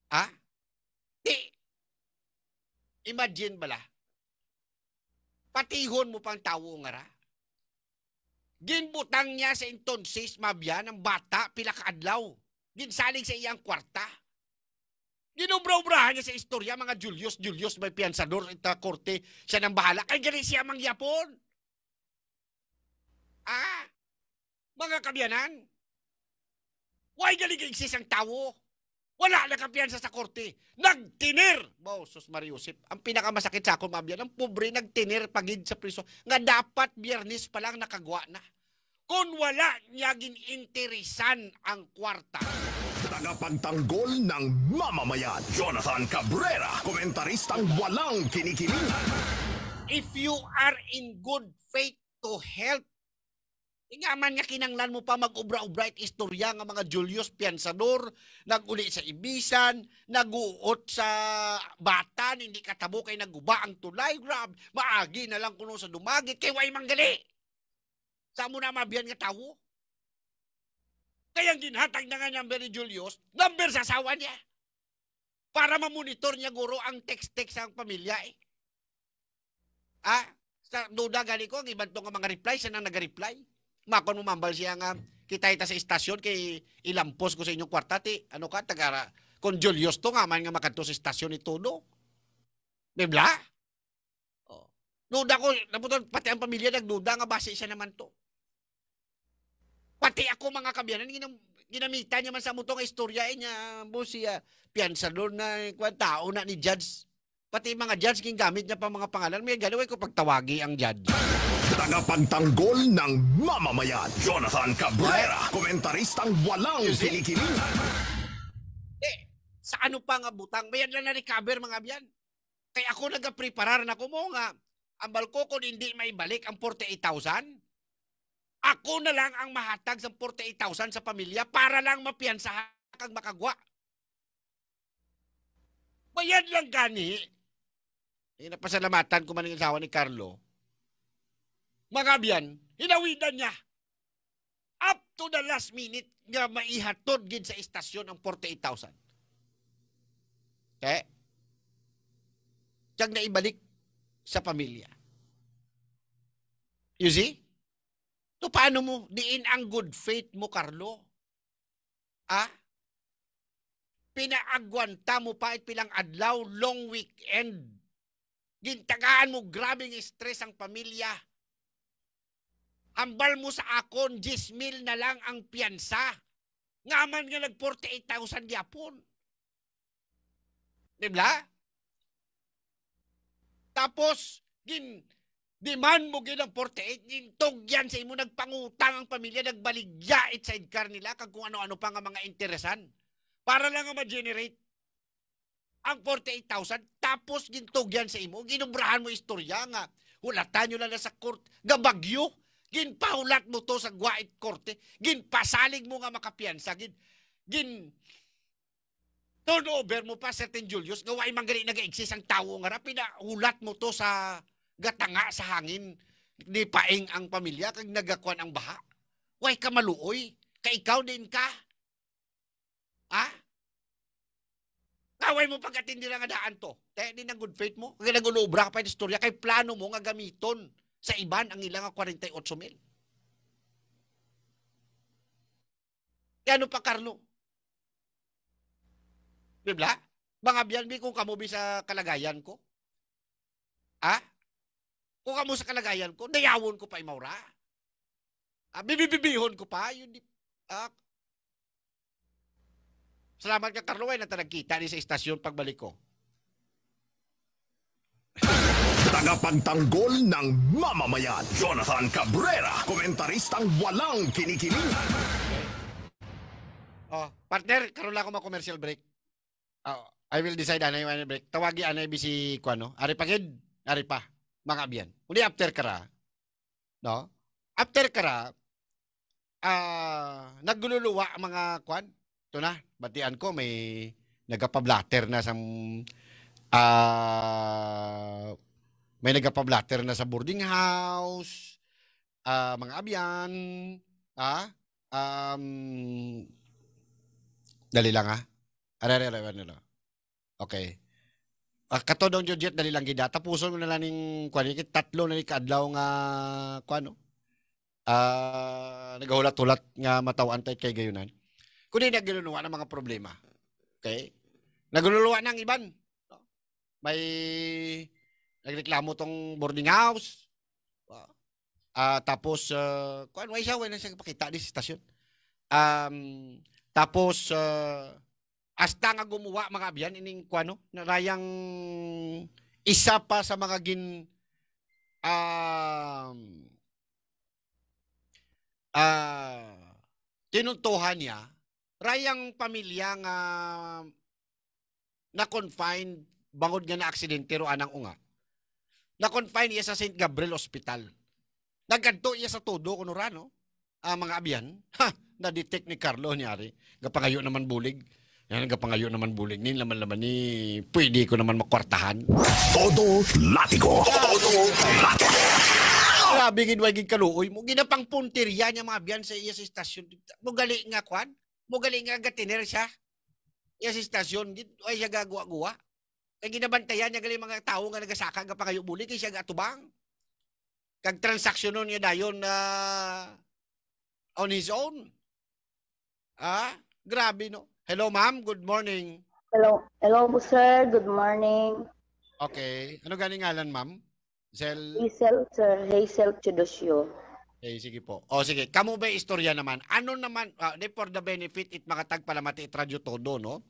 Ha? Ah? Di. Imagine bala. Patihon mo pang tao nga ra. Ginbutang niya sa intonsis mabya ng bata pila ka adlaw. Ginsalig sa iyang kwarta. Ginubrabrahan niya sa istorya mga Julius. Julius may piyansador ita korte. Siya nang bahala. Kay gani siya mang Yapon. Ah, mga kabyanan, why gali exist ang tawo? Wala na kapiyansa sa korte. Nagtinir! Bosos Mariusip. Ang pinakamasakit sa akong mabyan, ang pobre nagtinir pagid sa priso. Nga dapat biyernes pa lang nakagawa na. Kung wala niya interesan ang kwarta. Tagapagtanggol ng mamamayan, Jonathan Cabrera, komentaristang walang kinikilig. If you are in good faith to help Ingaman nga kinanglan mo pa mag-ubra-ubra istorya nga mga Julius Piansador, naguli sa ibisan, naguot sa batan, hindi katabo kay naguba ang tulay, grab, maagi na lang kuno sa dumagi, kay way manggali. Sa mo na mabiyan nga tawo? Kaya ginhatag na nga number ni Julius, number sa asawa niya. Para mamonitor niya guro ang text-text sa pamilya eh. Ah, sa duda gali ko, ang ibang nga mga reply, sa nang nag-reply. Makon mo mambal siya nga. Kita ita sa istasyon kay ilampos ko sa inyong kwarta ti. Ano ka tagara? Kon Julius to nga man nga makadto sa istasyon ni Tuno. Dibla? Oh. Nuda ko, naputon pati ang pamilya nagduda nga base siya naman to. Pati ako mga kabiyanan, ginam, ginamita niya man sa nga istorya eh, niya mo siya piyansador na eh, kwan tao na ni judge pati mga judge king gamit niya pa mga pangalan may galaway eh, ko pagtawagi ang judge Tagapagtanggol ng mamamayan, Jonathan Cabrera, komentaristang walang kinikilig. Eh, sa ano pa nga butang, mayan na na-recover mga biyan. Kaya ako nag-preparar na mo nga, ang balko kung hindi may balik ang 48,000, ako na lang ang mahatag sa 48,000 sa pamilya para lang mapiyansahan kang makagwa. Bayad lang gani. Eh, napasalamatan ko man ang asawa ni Carlo mga biyan, hinawidan niya. Up to the last minute nga maihatod gid sa istasyon ang 48,000. Okay? Tiyag na ibalik sa pamilya. You see? To paano mo? Diin ang good faith mo, Carlo. Ah? Pinaagwanta mo pa at pilang adlaw, long weekend. Gintagaan mo, grabing stress ang pamilya ambal mo sa akon, 10 na lang ang piyansa. Nga man nga nag 48,000 yapon. Dibla? Tapos, gin, demand mo gin ang 48, gintog yan sa imo nagpangutang ang pamilya, nagbaligya it sa sidecar nila kag kung ano-ano pa nga mga interesan. Para lang nga ma-generate ang 48,000 tapos gintog yan sa imo ginubrahan mo istorya nga hulatan nyo lang sa court gabagyo Ginpahulat mo to sa guait korte. Ginpasalig mo nga makapiyansa. Gin, gin, turnover mo pa, Certain Julius, nga wa'y manggali nag-exist ang tao nga ra, pinahulat mo to sa gatanga sa hangin ni paing ang pamilya kag nagakuan ang baha. Way ka maluoy, ka ikaw din ka. Ha? Kaway mo pagkatindi nga daan to. Te, din ang good faith mo. Kaya nagulubra ka pa yung istorya. Kay plano mo nga gamiton. Sa iban, ang ilang 48 mil. Ano pa, Carlo? Bibla? Mga biyan, bi, kung kamubi sa kalagayan ko? Ha? Kung kamo sa kalagayan ko, dayawon ko pa imaura. Eh, ah, bibibibihon ko pa. Yun, di, ah, Salamat ka, Carlo, ay natanagkita ni sa istasyon pagbalik ko. Tagapagtanggol ng mamamayan, Jonathan Cabrera, komentaristang walang kinikiling. Oh, partner, karon lang ako mag-commercial break. Oh, I will decide anay anay break. Tawagi anay BC ko Ari pagid, ari pa. Mga abiyan. Uli after kara. No? After kara, ah, uh, nagluluwa ang mga kwan. Ito na, batian ko may nagapablatter na sa ah uh, may nagapablatter na sa boarding house, uh, mga abyan, ah, um, dali lang ah. Arere, arere, arere. Ano okay. Ah, kato daw dali lang gida. Tapuso mo na lang ning kwan. Tatlo na ni kaadlaw nga kwan. Oh. Ah, nagahulat-hulat nga matawan tay kay gayunan. Kundi nagluluwa ng mga problema. Okay? Nagluluwa ng iban. May Nagreklamo tong boarding house. Uh, tapos, uh, kung ano siya, wala siya pakita di sa stasyon. Um, tapos, uh, hasta nga gumawa mga abyan, ining no? narayang isa pa sa mga gin um, uh, uh, tinuntuhan niya, rayang pamilya nga na confined bangod nga na aksidente ro anang unga na-confine iya sa St. Gabriel Hospital. Nagkadto iya sa todo, kuno ra no? Ah, mga abyan, ha, na-detect ni Carlo, niyari. Gapangayo naman bulig. Yan, gapangayo naman bulig. Nin laman laman ni, pwede ko naman makwartahan. Todo latigo. Ah! Todo latigo. Grabe, ginwagin kaluoy mo. Ginapang punteriya niya mga abyan sa iya sa istasyon. Mugali nga, kwan? Mugali nga, gatiner siya. Iya sa istasyon. Ay siya gagawa-gawa. Kaya ginabantayan niya galing mga tao nga nagasaka nga pa kayo muli kay siya atubang. Kag transaksyonon niya dayon na uh, on his own. Ah, grabe no. Hello ma'am, good morning. Hello. Hello sir, good morning. Okay. Ano galing ngalan ma'am? Zel... Hazel, sir. Hazel Chodosyo. Okay, sige po. O sige, kamo ba istorya naman? Ano naman, uh, for the benefit, it makatag pala mati itradyo todo, no?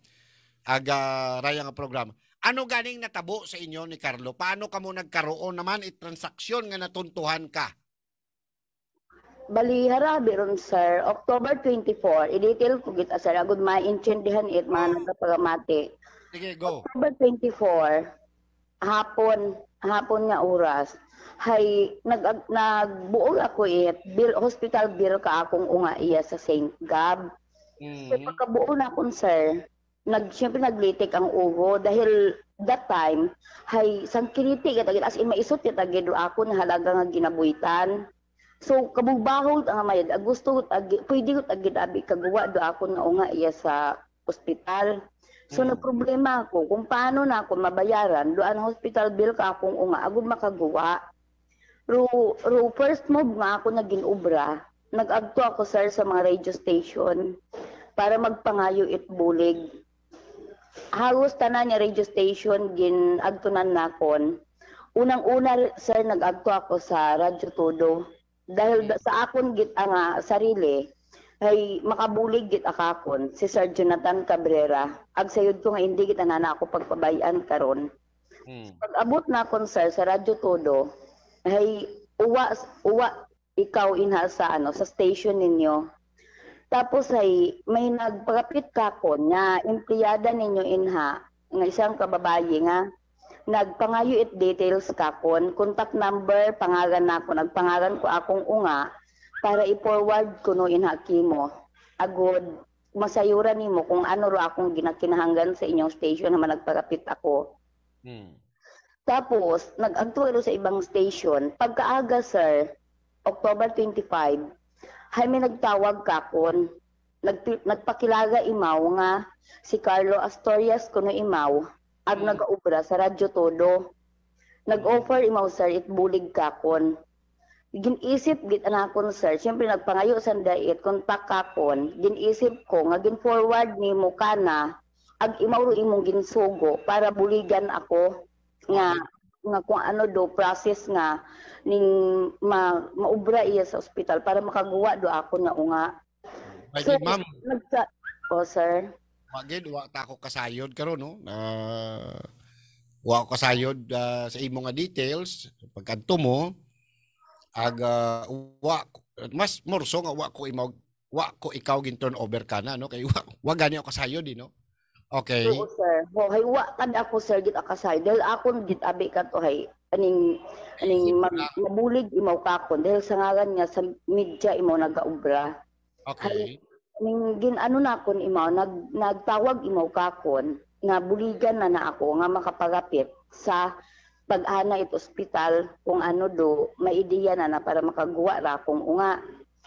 Aga, raya nga programa. Ano ganing natabo sa inyo ni Carlo? Paano ka mo nagkaroon naman i-transaksyon nga natuntuhan ka? Bali, harabi ron, sir. October 24, i-detail ko kita, sir. Agod maintindihan it, mga hmm. nagpagamati. Sige, go. October 24, hapon, hapon nga oras, hay nag nagbuol ako it bill hospital bill ka akong unga iya sa St. Gab. Mm. -hmm. So, pagkabuol na akong sir, nag, syempre naglitik ang uho dahil that time, hay, sang kiniti, at as in maisot katagin, ako na halaga nga ginabuitan. So, kabubahol ang mayad, gusto, ag, ah, pwede ko aginabi, ah, kagawa do ako nga unga iya sa ospital. So, hmm. problema ko kung paano na ako mabayaran, do ang hospital bill ka akong unga, ako makaguwa ru ru first move nga ako na ginubra, nag-agto ako sir sa mga radio station para magpangayo it bulig halos tanan niya radio station gin agtunan nakon. Unang-una sir nag-agto ako sa Radyo Todo dahil sa akon git ang ah, sarili ay makabulig git akakon si Sir Jonathan Cabrera. Agsayod ko nga hindi git anana ako pagpabayan karon. Hmm. Pag abot na kon sir sa Radyo Todo, ay uwa uwa ikaw inha sa ano sa station ninyo tapos ay may nagpakapit kakon nga empleyada ninyo inha ng isang kababayi nga nagpangayo it details kakon contact number pangalan ako, nagpangalan ko akong unga para i-forward ko no inha kimo agod masayuran nimo kung ano ro akong ginakinahanggan sa inyong station na nagpakapit ako. Hmm. Tapos, nag-agtuwalo sa ibang station. Pagkaaga, sir, October 25, hay may nagtawag kakon. Nag, nagpakilaga imaw nga si Carlo Astorias kuno imaw ag mm. nagaubra sa Radyo Todo. Nag-offer imaw sir it bulig kakon. Ginisip git anakon sir, syempre nagpangayo sa dait contact kakon. Ginisip ko nga gin-forward nimo kana ag imaw ro imong ginsugo para buligan ako nga mm. nga kung ano do process nga ning ma, maubra iya sa ospital para makaguwa do ako na unga. Ay, so, ma'am. Nagsa- oh, sir. Wagid, wa ta ako kasayod karon no. Na uh, wa ako kasayod uh, sa imo nga details pagkanto mo ag uh, wa mas morso nga wa ko imo wa ko ikaw gin turn over ka na no kay wa, wa gani ako kasayod di eh, no. Okay. So, sir. Ho, hay, wa kan ako, sir, git akasay. Dahil akon git abi ka to, hay. Aning, aning ma- mabulig imaw ka akon. Dahil sa ngalan nga, sa media imaw nagaubra. Okay. Hay, aning gin ano na akon imaw, nag, nagtawag imaw ka akon, nga buligan na na ako, nga makapagapit sa pag-ana it ospital kung ano do, maidiya na na para makaguwa ra kung unga.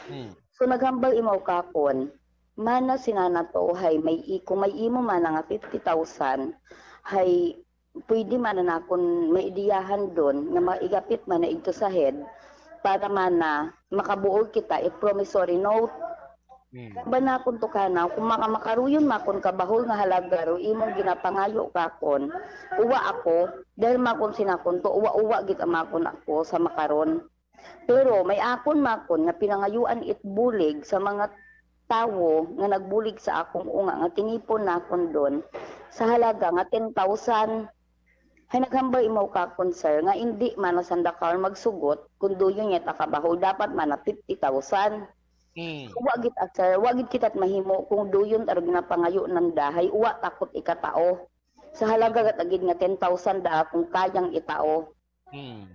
Hmm. So naghambal imaw ka akon mana sinanato hay may iko may imo man nga 50,000 hay pwede man na akon maidiyahan doon na maigapit man na ito sa head para man na makabuol kita a promissory note Hmm. Ba na akong tukana, kung makamakaruyon makon kabahol nga halagaro, imong ginapangayo ka kon, uwa ako, dahil makon sinakon to, uwa-uwa git makon ako sa makaron. Pero may akon makon nga pinangayuan it bulig sa mga tawo nga nagbulig sa akong unga nga tinipon na akong doon sa halaga nga 10,000 Hay naghambay imaw ka kon sir nga indi man sa dakar magsugot kun duyo niya takabaho dapat man na 50,000 Mm. Wagit git ah, sir, wagit kita't mahimo kung duyon arog na pangayo ng dahay, uwa takot ikatao. Sa halaga agid nga 10,000 da kung kayang itao. Mm.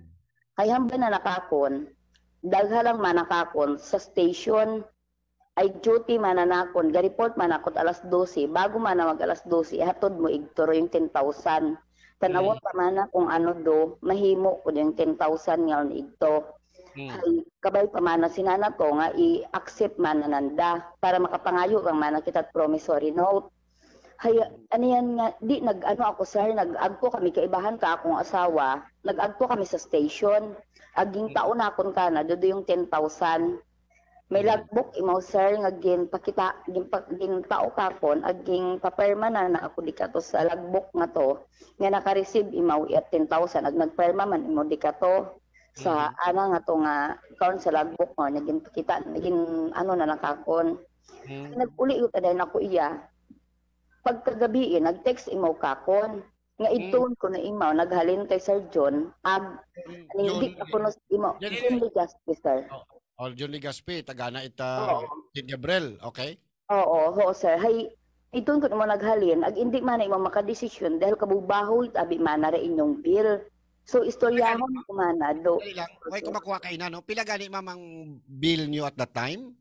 Kaya hamba na nakakon, daghalang manakakon sa station, ay duty mananakon ga-report manakot alas 12 bago man mag alas 12 hatod mo igturo yung 10,000 tanawa mm. pa man na kung ano do mahimo ko yung 10,000 nga igto mm. ay kabay pa man na sinana ko nga i-accept man nananda para makapangayo kang man kita promissory note Hay, ano yan nga, di nag ano ako sir, nag-agpo kami kaibahan ka akong asawa, nag-agpo kami sa station. Aging taon na akong kana, dodo yung 10,000 may hmm. logbook imaw sir nga gin pakita gin, pa, gin tao kapon aging paperma na na ako di kato sa logbook nga to nga naka-receive imaw 10,000 ag nagperma man imo di kato sa mm-hmm. ana nga to nga account sa logbook mo naging pakita naging ano na nakakon mm-hmm. naguli ko taday nako iya pagkagabi eh, nag-text imaw kakon nga hmm. itun ko na imaw naghalin kay Sir John ag hmm. hindi ako no imaw hindi justice sir oh. Oh, Julie Gaspi, tagana ita oh. Gabriel, okay? Oo, oo sir. Hay itong kun mo naghalin, ag indi man imo makadesisyon dahil kabubahol abi man na inyong bill. So istoryahon ko man na do. Why ko makuha na no? Pila gani mamang bill niyo at the time?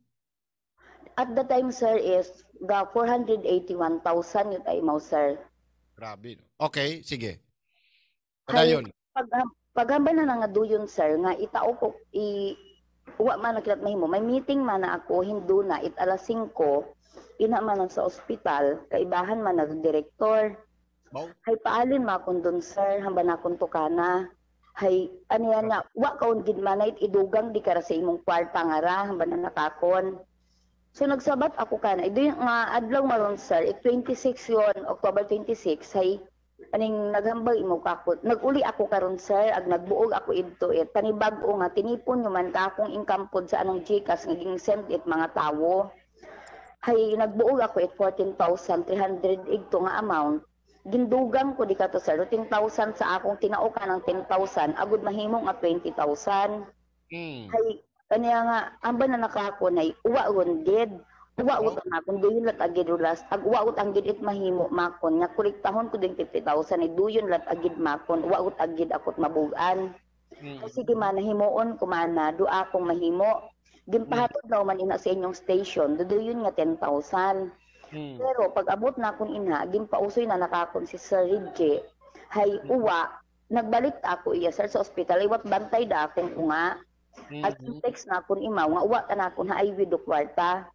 At the time sir is the 481,000 yun ay mo sir. Grabe. No? Okay, sige. Kada yun. Pag, paghambal na nga do yun sir nga itao ko i Uwa man na kilat mahimo. May meeting man na ako, hindo na, it alas 5, ina man sa ospital, kaibahan man na direktor. Wow. Hay paalin ma kun dun, sir, hamba na akong tukana. Hay, ano yan nga, wa kaon gid man na idugang di kara sa imong kwarta nga ra, hamba na nakakon. So nagsabat ako kana. Ito yung nga adlaw maron sir, ik 26 yon, October 26, hay aning naghambay imo kakot naguli ako karon sir ag nagbuog ako idto it eh, panibag nga tinipon nyo man ka akong income sa anong GCash naging send it mga tawo hay nagbuog ako it eh, 14,300 igto nga amount gindugang ko di ka to sir 10,000 sa akong tinaukan ng 10,000 agud mahimong nga 20,000 mm. hay kaniya nga amba na nakako nay uwa gundid Uwaot ang akon, duyon lat agid rulas. Ag uwaot ang gidit mahimo makon. Nga kuliktahon ko din 50,000, eh, duyon lat agid makon. Uwaot agid akot mabugan. Mm. Kasi di man nahimuon kumana, dua akong mahimo. Gimpahatod hmm. na man ina sa inyong station, duduyon nga 10,000. Mm. Pero pag abot na akong ina, gimpausoy na nakakon si Sir Ridge. Hay hmm. uwa, nagbalik ako iya sir sa ospital. Iwat bantay da akong unga. Mm-hmm. At hmm. text na akong imaw, nga uwa ka na akong haay widok kwarta.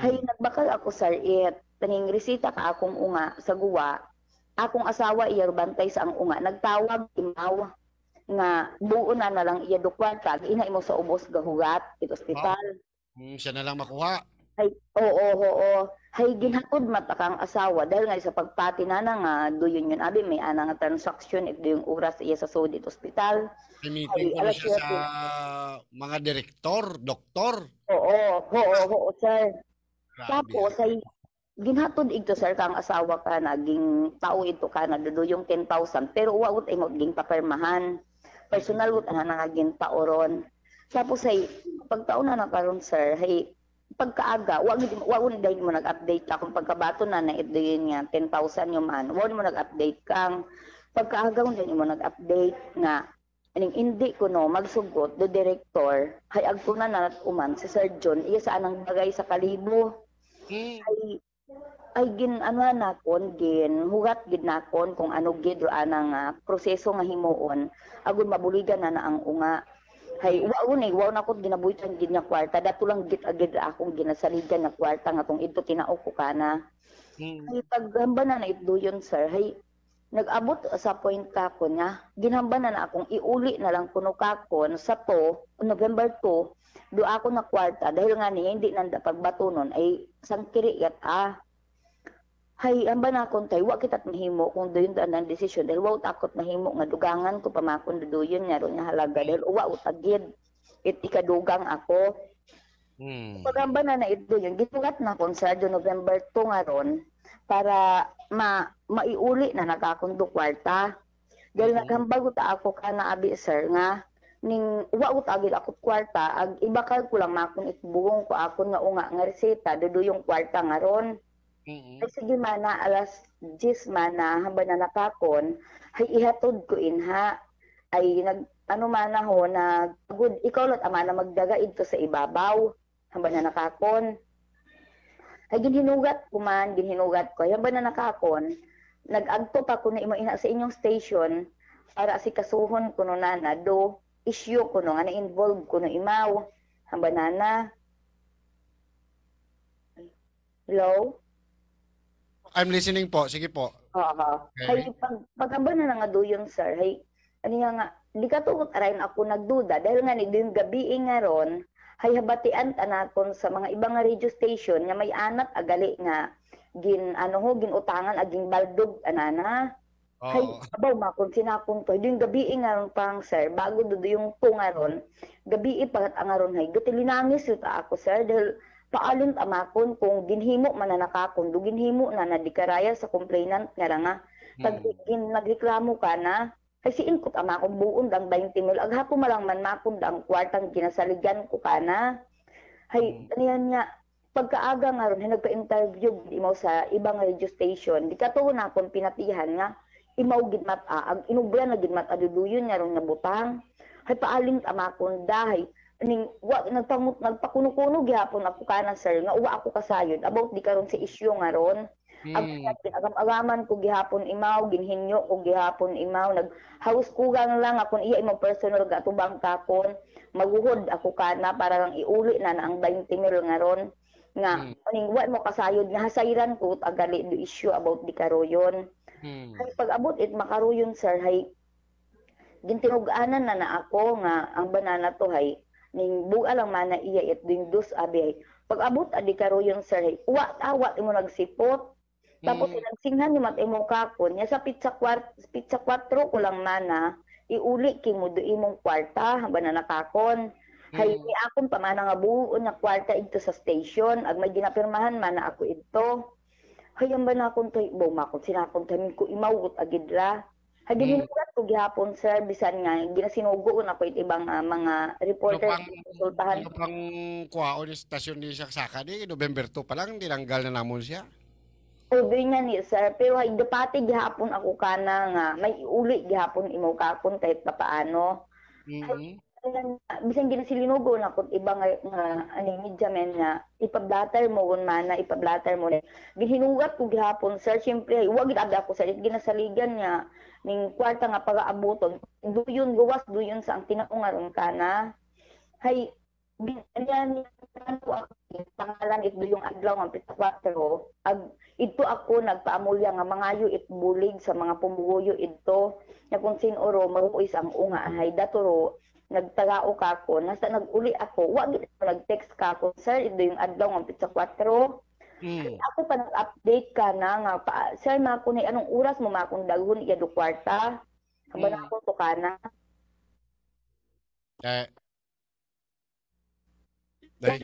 Hay mm. nagbakal ako sir it. resita ka akong unga sa guwa. Akong asawa iyarbantay sa ang unga. Nagtawag imaw nga buo na na lang iya dukwarta ina imo sa ubos gahugat it hospital. oh. mm, siya na lang makuha Hay, oo oh, oo oh, oh. hay ginhatod mata kang asawa dahil nga sa pagpati na nga duyon yun abi may ana nga transaction it yung oras iya sa sud hospital. ospital meeting ko na siya sa mga direktor doktor oo oo oo, oo sir tapos ay ginhatod ito sir kang asawa ka naging tao ito ka na do yung 10,000 pero wa ut ingot ging papirmahan personal ut ana naging paoron tapos ay pagtaon na nakaron sir ay, pagkaaga wa gid wa dahil mo nag-update ka kung pagkabato na na ito yun nga 10,000 yung man wa mo nag-update kang pagkaaga un mo nag-update nga Aning hindi ko no magsugot do director hay agtunan na uman si Sir John iya sa anang bagay sa kalibo Mm. Ay, ay gin ano na kon gin hugat gid na kon kung ano gid ana nga proseso nga himuon agon mabuligan na na ang unga hay wao ni wao na ko ginabuhitan gid nya kwarta dato lang git agid akong ginasaligan nga kwarta nga kung idto tinao ko kana mm. ay paghamba na naidto yon sir hay nag-abot sa point ka ko niya ginhamba na na akong iuli na lang kuno ka ko sa to November 2 do ako na kwarta dahil nga ni hindi nanda pagbatunon ay sang kat ah hay ang ba na kontay wa kita't mahimo kung doyon daan ang desisyon dahil wa takot mahimo nga dugangan ko pamakon doyon nga ron nga halaga dahil wa utagid it ikadugang ako hmm. pagamba na na ito yun gitulat na kon sa November 2 nga ron para ma maiuli na nakakon kwarta dahil mm-hmm. naghambago ta ako ka na abi sir nga ning wa ko agil ako kwarta ag iba kag ko lang makon isbugong ko akon nga unga nga reseta duduyong kwarta nga ron mm-hmm. ay sige mana alas 10 mana haba na nakakon ay ihatod ko inha ay nag ano man ho na good ikaw lot ama na magdaga idto sa ibabaw haba na nakakon ay ginhinugat ko man ginhinugat ko haba na nakakon nagagto pa ko na imo ina sa inyong station para si kasuhon kuno nana do issue kuno nga na-involve kuno imaw ang banana. Hello? I'm listening po. Sige po. Oo. Okay. Hay, pag, pagkaba na nga duyong, sir, hay, ano nga nga, di ka tuot arayin ako nagduda dahil nga ni din gabi eh nga ron, hay habatian tanakon sa mga ibang radio station nga may anat agali nga gin ano ho gin utangan aging baldog anana Oh. Hay, abaw ma, kung sinapong to, yung gabi eh, nga pang sir, bago do yung pungaron, gabi ipat eh, ang aron hay, gatilinangis yun ako sir, dahil paalon amakon kung ginhimo man na nakakon, do ginhimo na na dikaraya sa complainant nga nga, ah. tag hmm. nagreklamo ka na, kasi inkot amakon buon dang 20 mil, aghapo malang man makon ang kwartang ginasaligan ko ka na, hay, hmm. niya, ano niya pagkaaga nga ron, nagpa-interview mo sa ibang radio station, di ka to na akong pinatihan nga, imaw gid a ang inubran na gid mata duduyon nga nga butang hay paaling amakon dahay ning wa nagpangut nagpakuno-kuno gihapon ako kanan sir nga uwa ako kasayod about di karon si isyu nga ron Mm. agaman ko gihapon imaw, ginhinyo ko gihapon imaw, nag house kugang lang ako iya imong personal ga tubang kakon, maguhod ako kana para lang iuli na na ang 20 mil nga ron nga mm. ning wa mo kasayod nga hasayran ko tagali do issue about di karoyon. Hmm. Hay pag-abot it makaruyon sir hay gintinuganan na na ako nga ang banana to hay ning buga lang mana iya it ding dus abi hay pag-abot adi karuyon sir hay wat, awat imo nagsipot tapos mm. nagsinghan ni mat imong kakon niya sa pizza quart pizza kwatro ko lang mana iuli king mo do imong kwarta ba na nakakon. Mm. Hay ni akong pamana nga buon na kwarta ito sa station ag may ginapirmahan man na ako ito kayang ba nakuntoy bo makon sinakuntoy min ko imawgot agid ra Hadi mm. hinulat ko gihapon sir bisan nga ginasinugoon ako it ibang uh, mga reporter no, pang, konsultahan. Ano pang o ni stasyon ni Saksaka ni eh, November 2 pa lang tinanggal na namon siya. Over nga ni sir pero hay dapati gihapon ako kana nga may uli gihapon imaw kakon kahit papaano. Mm -hmm bisan gina silinugo na kun iba nga, nga ani media men na ipablatter mo kun man na ipablatter mo ni gihinugat ko gihapon sir syempre wa gid abi ako sir ginasaligan niya ning kwarta nga para abuton do yun guwas do yun sa ang tinaungaron kana hay ganyan ko pangalan ito yung adlaw ng pitakwatro ag ito ako nagpaamulya nga mangayo it bulig sa mga pumuguyo ito na kung sinoro maruis ang unga ahay daturo nagtagao ka ko, nasa naguli ako, wag ako nag-text ka ko, sir, ito yung adlaw ng pizza 4. Mm. Ako pa nag-update ka na nga, pa, sir, makunay, anong oras mo makun daghon, iya do kwarta? Kaba mm. na ako to ka na. Eh. Day,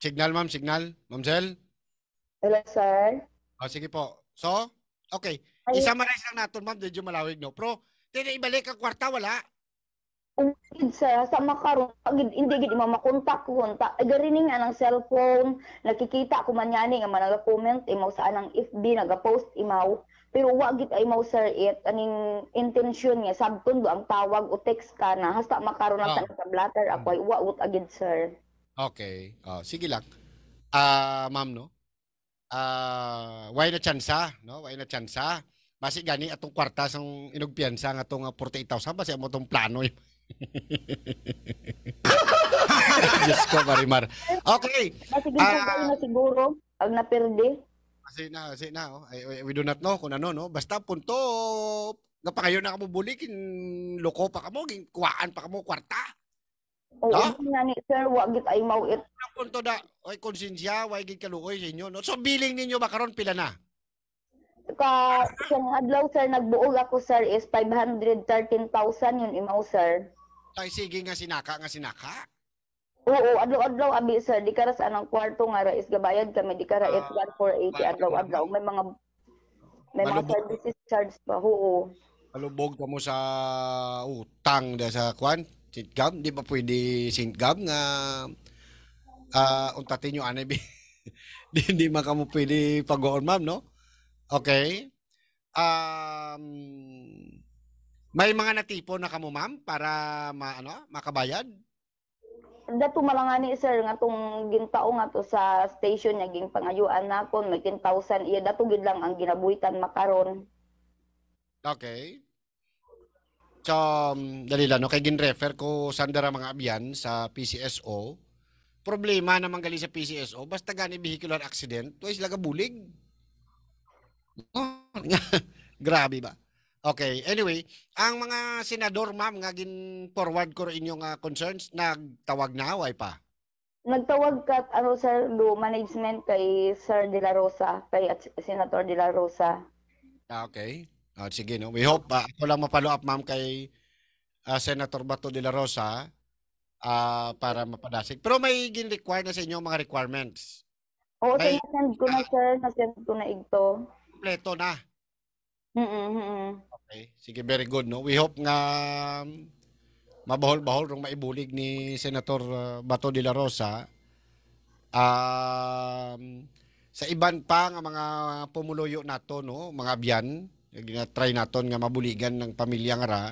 signal, ma'am, signal. Ma'am Sel? Hello, sir. Oh, sige po. So, okay. I-summarize lang natin, ma'am. Medyo malawig, no? Pero, hindi ibalik ang kwarta, wala gid sa sa makaron gid hindi gid imo makontak kontak ay garini nga ng cellphone nakikita ko man yani nga managa comment imaw sa anang FB naga-post imaw pero wa gid ay maw sir it aning intention nga sabton do ang tawag o text ka na hasta makaron lang oh. Ah. sa blatter ako ay wa ut agid sir okay oh sige lang ah uh, ma'am no ah uh, why na tsansa no why na tsansa basi gani atong kwarta sang inugpiyansa nga atong 48,000 ah, basi amo tong plano yun. Eh. Diyos ko, Marimar. Okay. Nasiguro ah, uh, na siguro ang naperde. Kasi na, kasi na. Oh. we do not know kung ano, no? Basta punto, napakayo na kamubulikin, loko pa ka mo, kuwaan pa ka mo, kwarta. Oo, no? nga ni sir, wag it ay mawit. Punto da, oy konsensya, wag gid kalukoy sa inyo. No? So billing ninyo ba karon pila na? Ka siyang adlaw sir nagbuog ako sir is 513,000 yun imaw sir. Tay sige nga sinaka nga sinaka. Oo, adlaw-adlaw abi sir, di karas anang kwarto nga ra is gabayad kami di kara ah, uh, adlaw-adlaw may mga may malubog. mga services charge pa, oo. Malubog ka mo sa utang da sa kwan, sintgam, di ba pwede sintgam nga uh, ah, untatin yung anay di, di man ka mo pwede pag-on ma'am, no? Okay. Um, may mga natipon na kamo ma'am para ma ano, makabayad? Dato malangani sir nga tong gintao nga to sa station niya ging pangayuan na kon may 10,000 iya dato gid lang ang ginabuhitan makaron. Okay. So, um, dali lang, no? kay gin-refer ko sandara mga abyan sa PCSO. Problema naman gali sa PCSO, basta gani vehicular accident, twice laga bulig. No? Grabe ba? Okay, anyway, ang mga senador ma'am nga gin forward ko inyong uh, concerns nagtawag na way pa. Nagtawag kat ano sir do management kay Sir De La Rosa, kay at Senator De La Rosa. Ah, okay. Oh, sige no. We hope uh, ako lang mapalo up ma'am kay uh, Senator Bato De La Rosa uh, para mapadasig. Pero may gin-require na sa inyo mga requirements. Oo, may, sir, ko na uh, sir, send ko na igto. Kompleto na. Mm-mm, Okay. Sige, very good. No? We hope nga um, mabahol-bahol rong maibulig ni Senator uh, Bato de la Rosa um, sa iban pa nga mga pumuloyo nato no mga biyan ginatry naton nga mabuligan ng pamilya nga ra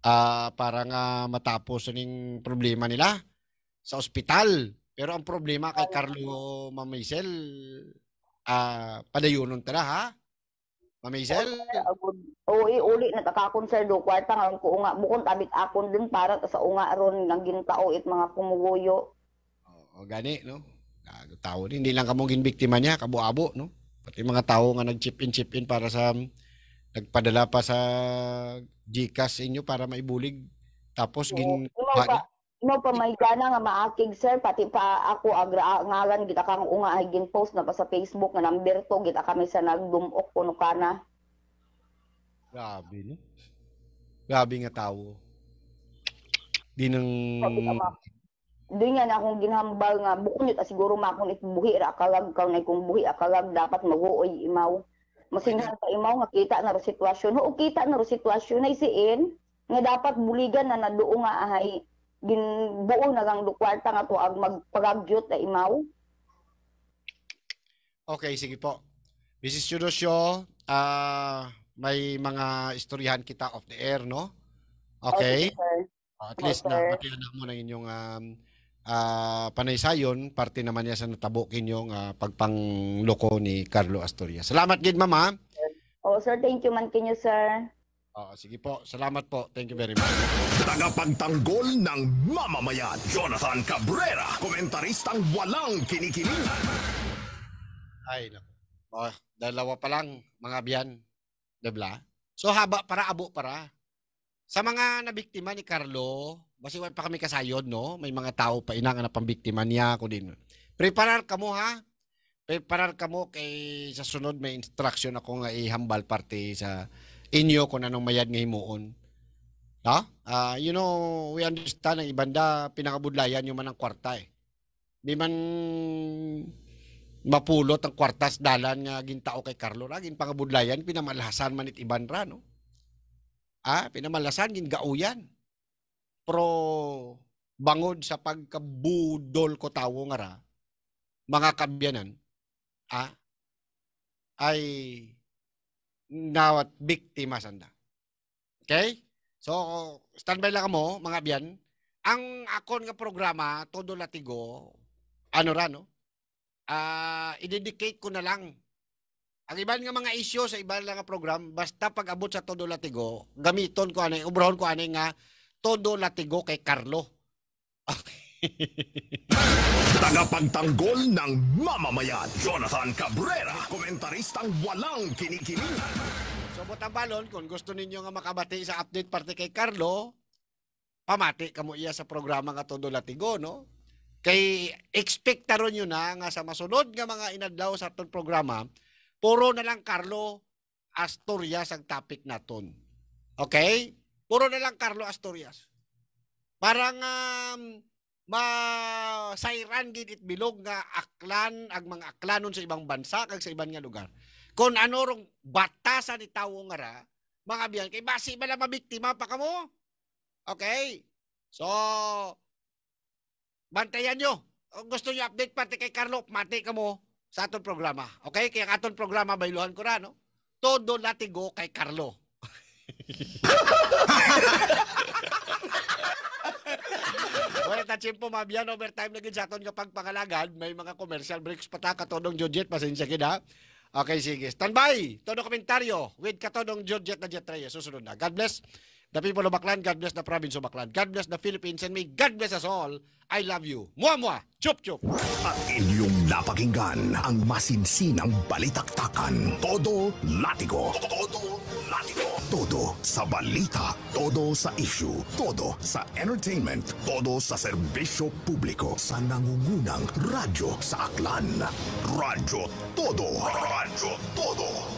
uh, para nga matapos ning problema nila sa ospital pero ang problema kay Carlo Mamisel uh, ah, padayonon tara ha Ma'am Hazel? Oo, eh, eh, uli na kakonsern do kwarta nga ko nga bukod abik akon din para sa unga ron ng gintao it mga kumuguyo. Oo, gani no. Gago tao din, hindi lang kamong ginbiktima niya, kabo-abo no. Pati mga tao nga nag-chip in chip in para sa nagpadala pa sa GCash inyo para maibulig tapos gin oh, No, pa may gana nga maakig sir, pati pa ako agra ngalan gita kang unga higin post na pa sa Facebook nga number to gita kami sa nagdumok kuno kana. Grabe ni Grabe nga tawo. Di nang Di nga na akong ginhambal nga bukunyot at siguro makunit buhi ra akalag kaw na kung buhi akalag dapat maguoy imaw. Masinhan sa imaw nga kita na ro sitwasyon. Oo kita na ro sitwasyon na isiin nga dapat buligan na naduo nga ahay gin buo na lang kwarta nga to ang magpagagyot na imaw. Okay, sige po. Mrs. Chudosyo, uh, ah, may mga istoryahan kita off the air, no? Okay? okay uh, at okay, least sir. na patihan mo na inyong um, uh, panaysayon, parte naman niya sa natabukin yung uh, pagpangloko ni Carlo Astoria. Salamat gid, mama. Oh, sir, thank you man kinyo, sir. Oh, sige po. Salamat po. Thank you very much. Tagapagtanggol ng mamamayan, Jonathan Cabrera, komentaristang walang kinikiling. Ay, no. Oh, dalawa pa lang, mga biyan. Debla. So haba para, abo para. Sa mga nabiktima ni Carlo, basiwan pa kami kasayod, no? May mga tao pa inang na pambiktima niya ako din. Preparar ka mo, ha? Preparar ka mo kay sa sunod may instruction ako nga ihambal parte sa inyo kung anong mayad ngay moon. Ha? Uh, you know, we understand ang ibanda pinakabudlayan yung man ang kwarta eh. Di man mapulot ang kwartas dalan nga gintao kay Carlo lagin pangabudlayan pinamalasan man it iban ra no. Ah, pinamalasan gin gauyan. Pro bangod sa pagkabudol ko tawo nga ra mga kabyanan ah ay gawat biktima sanda. Okay? So, standby lang mo, mga biyan. Ang akon nga programa, todo latigo, ano ra, no? Uh, i-dedicate ko na lang. Ang iban nga mga isyo sa iban lang nga program, basta pag abot sa todo latigo, gamiton ko anay, ubrahon ko anay nga todo latigo kay Carlo. Okay. Tagapagtanggol ng mamamayan, Jonathan Cabrera, komentaristang walang kinikilig. So, butang balon, kung gusto ninyo nga makabati sa update parte kay Carlo, pamati kamo iya sa programa nga Todo Latigo, no? Kay expectaron taron nyo na nga sa masunod nga mga inadlaw sa aton programa, puro na lang Carlo Astorias ang topic naton. Okay? Puro na lang Carlo Astorias. Parang um, masayran gid it bilog nga aklan ang mga aklanon sa ibang bansa kag sa ibang nga lugar kon ano rong batasan ni tawo nga ra mga biyan kay basi ba la mabiktima pa kamo okay so bantayan nyo gusto niyo update pati kay Carlo mati kamo sa aton programa okay kay aton programa bayluhan ko ra no todo latigo kay Carlo Orat at simpo, ma'am, yan overtime na gid sa aton kapag May mga commercial breaks pa ta, katodong Jojit, pasensya kita. Okay, sige. Standby! Todo komentaryo with katodong Georgette na Jet Reyes. Susunod na. God bless the people of Baclan. God bless the province of Baclan. God bless the Philippines and me. God bless us all. I love you. Mua-mua! Chup-chup! At inyong napakinggan ang masinsinang balitaktakan. Todo Latigo. Todo Todo sa balita, todo sa issue, todo sa entertainment, todo sa serbisyo publiko sa nangungunang radyo sa aklan. Radyo Todo. Radyo Todo.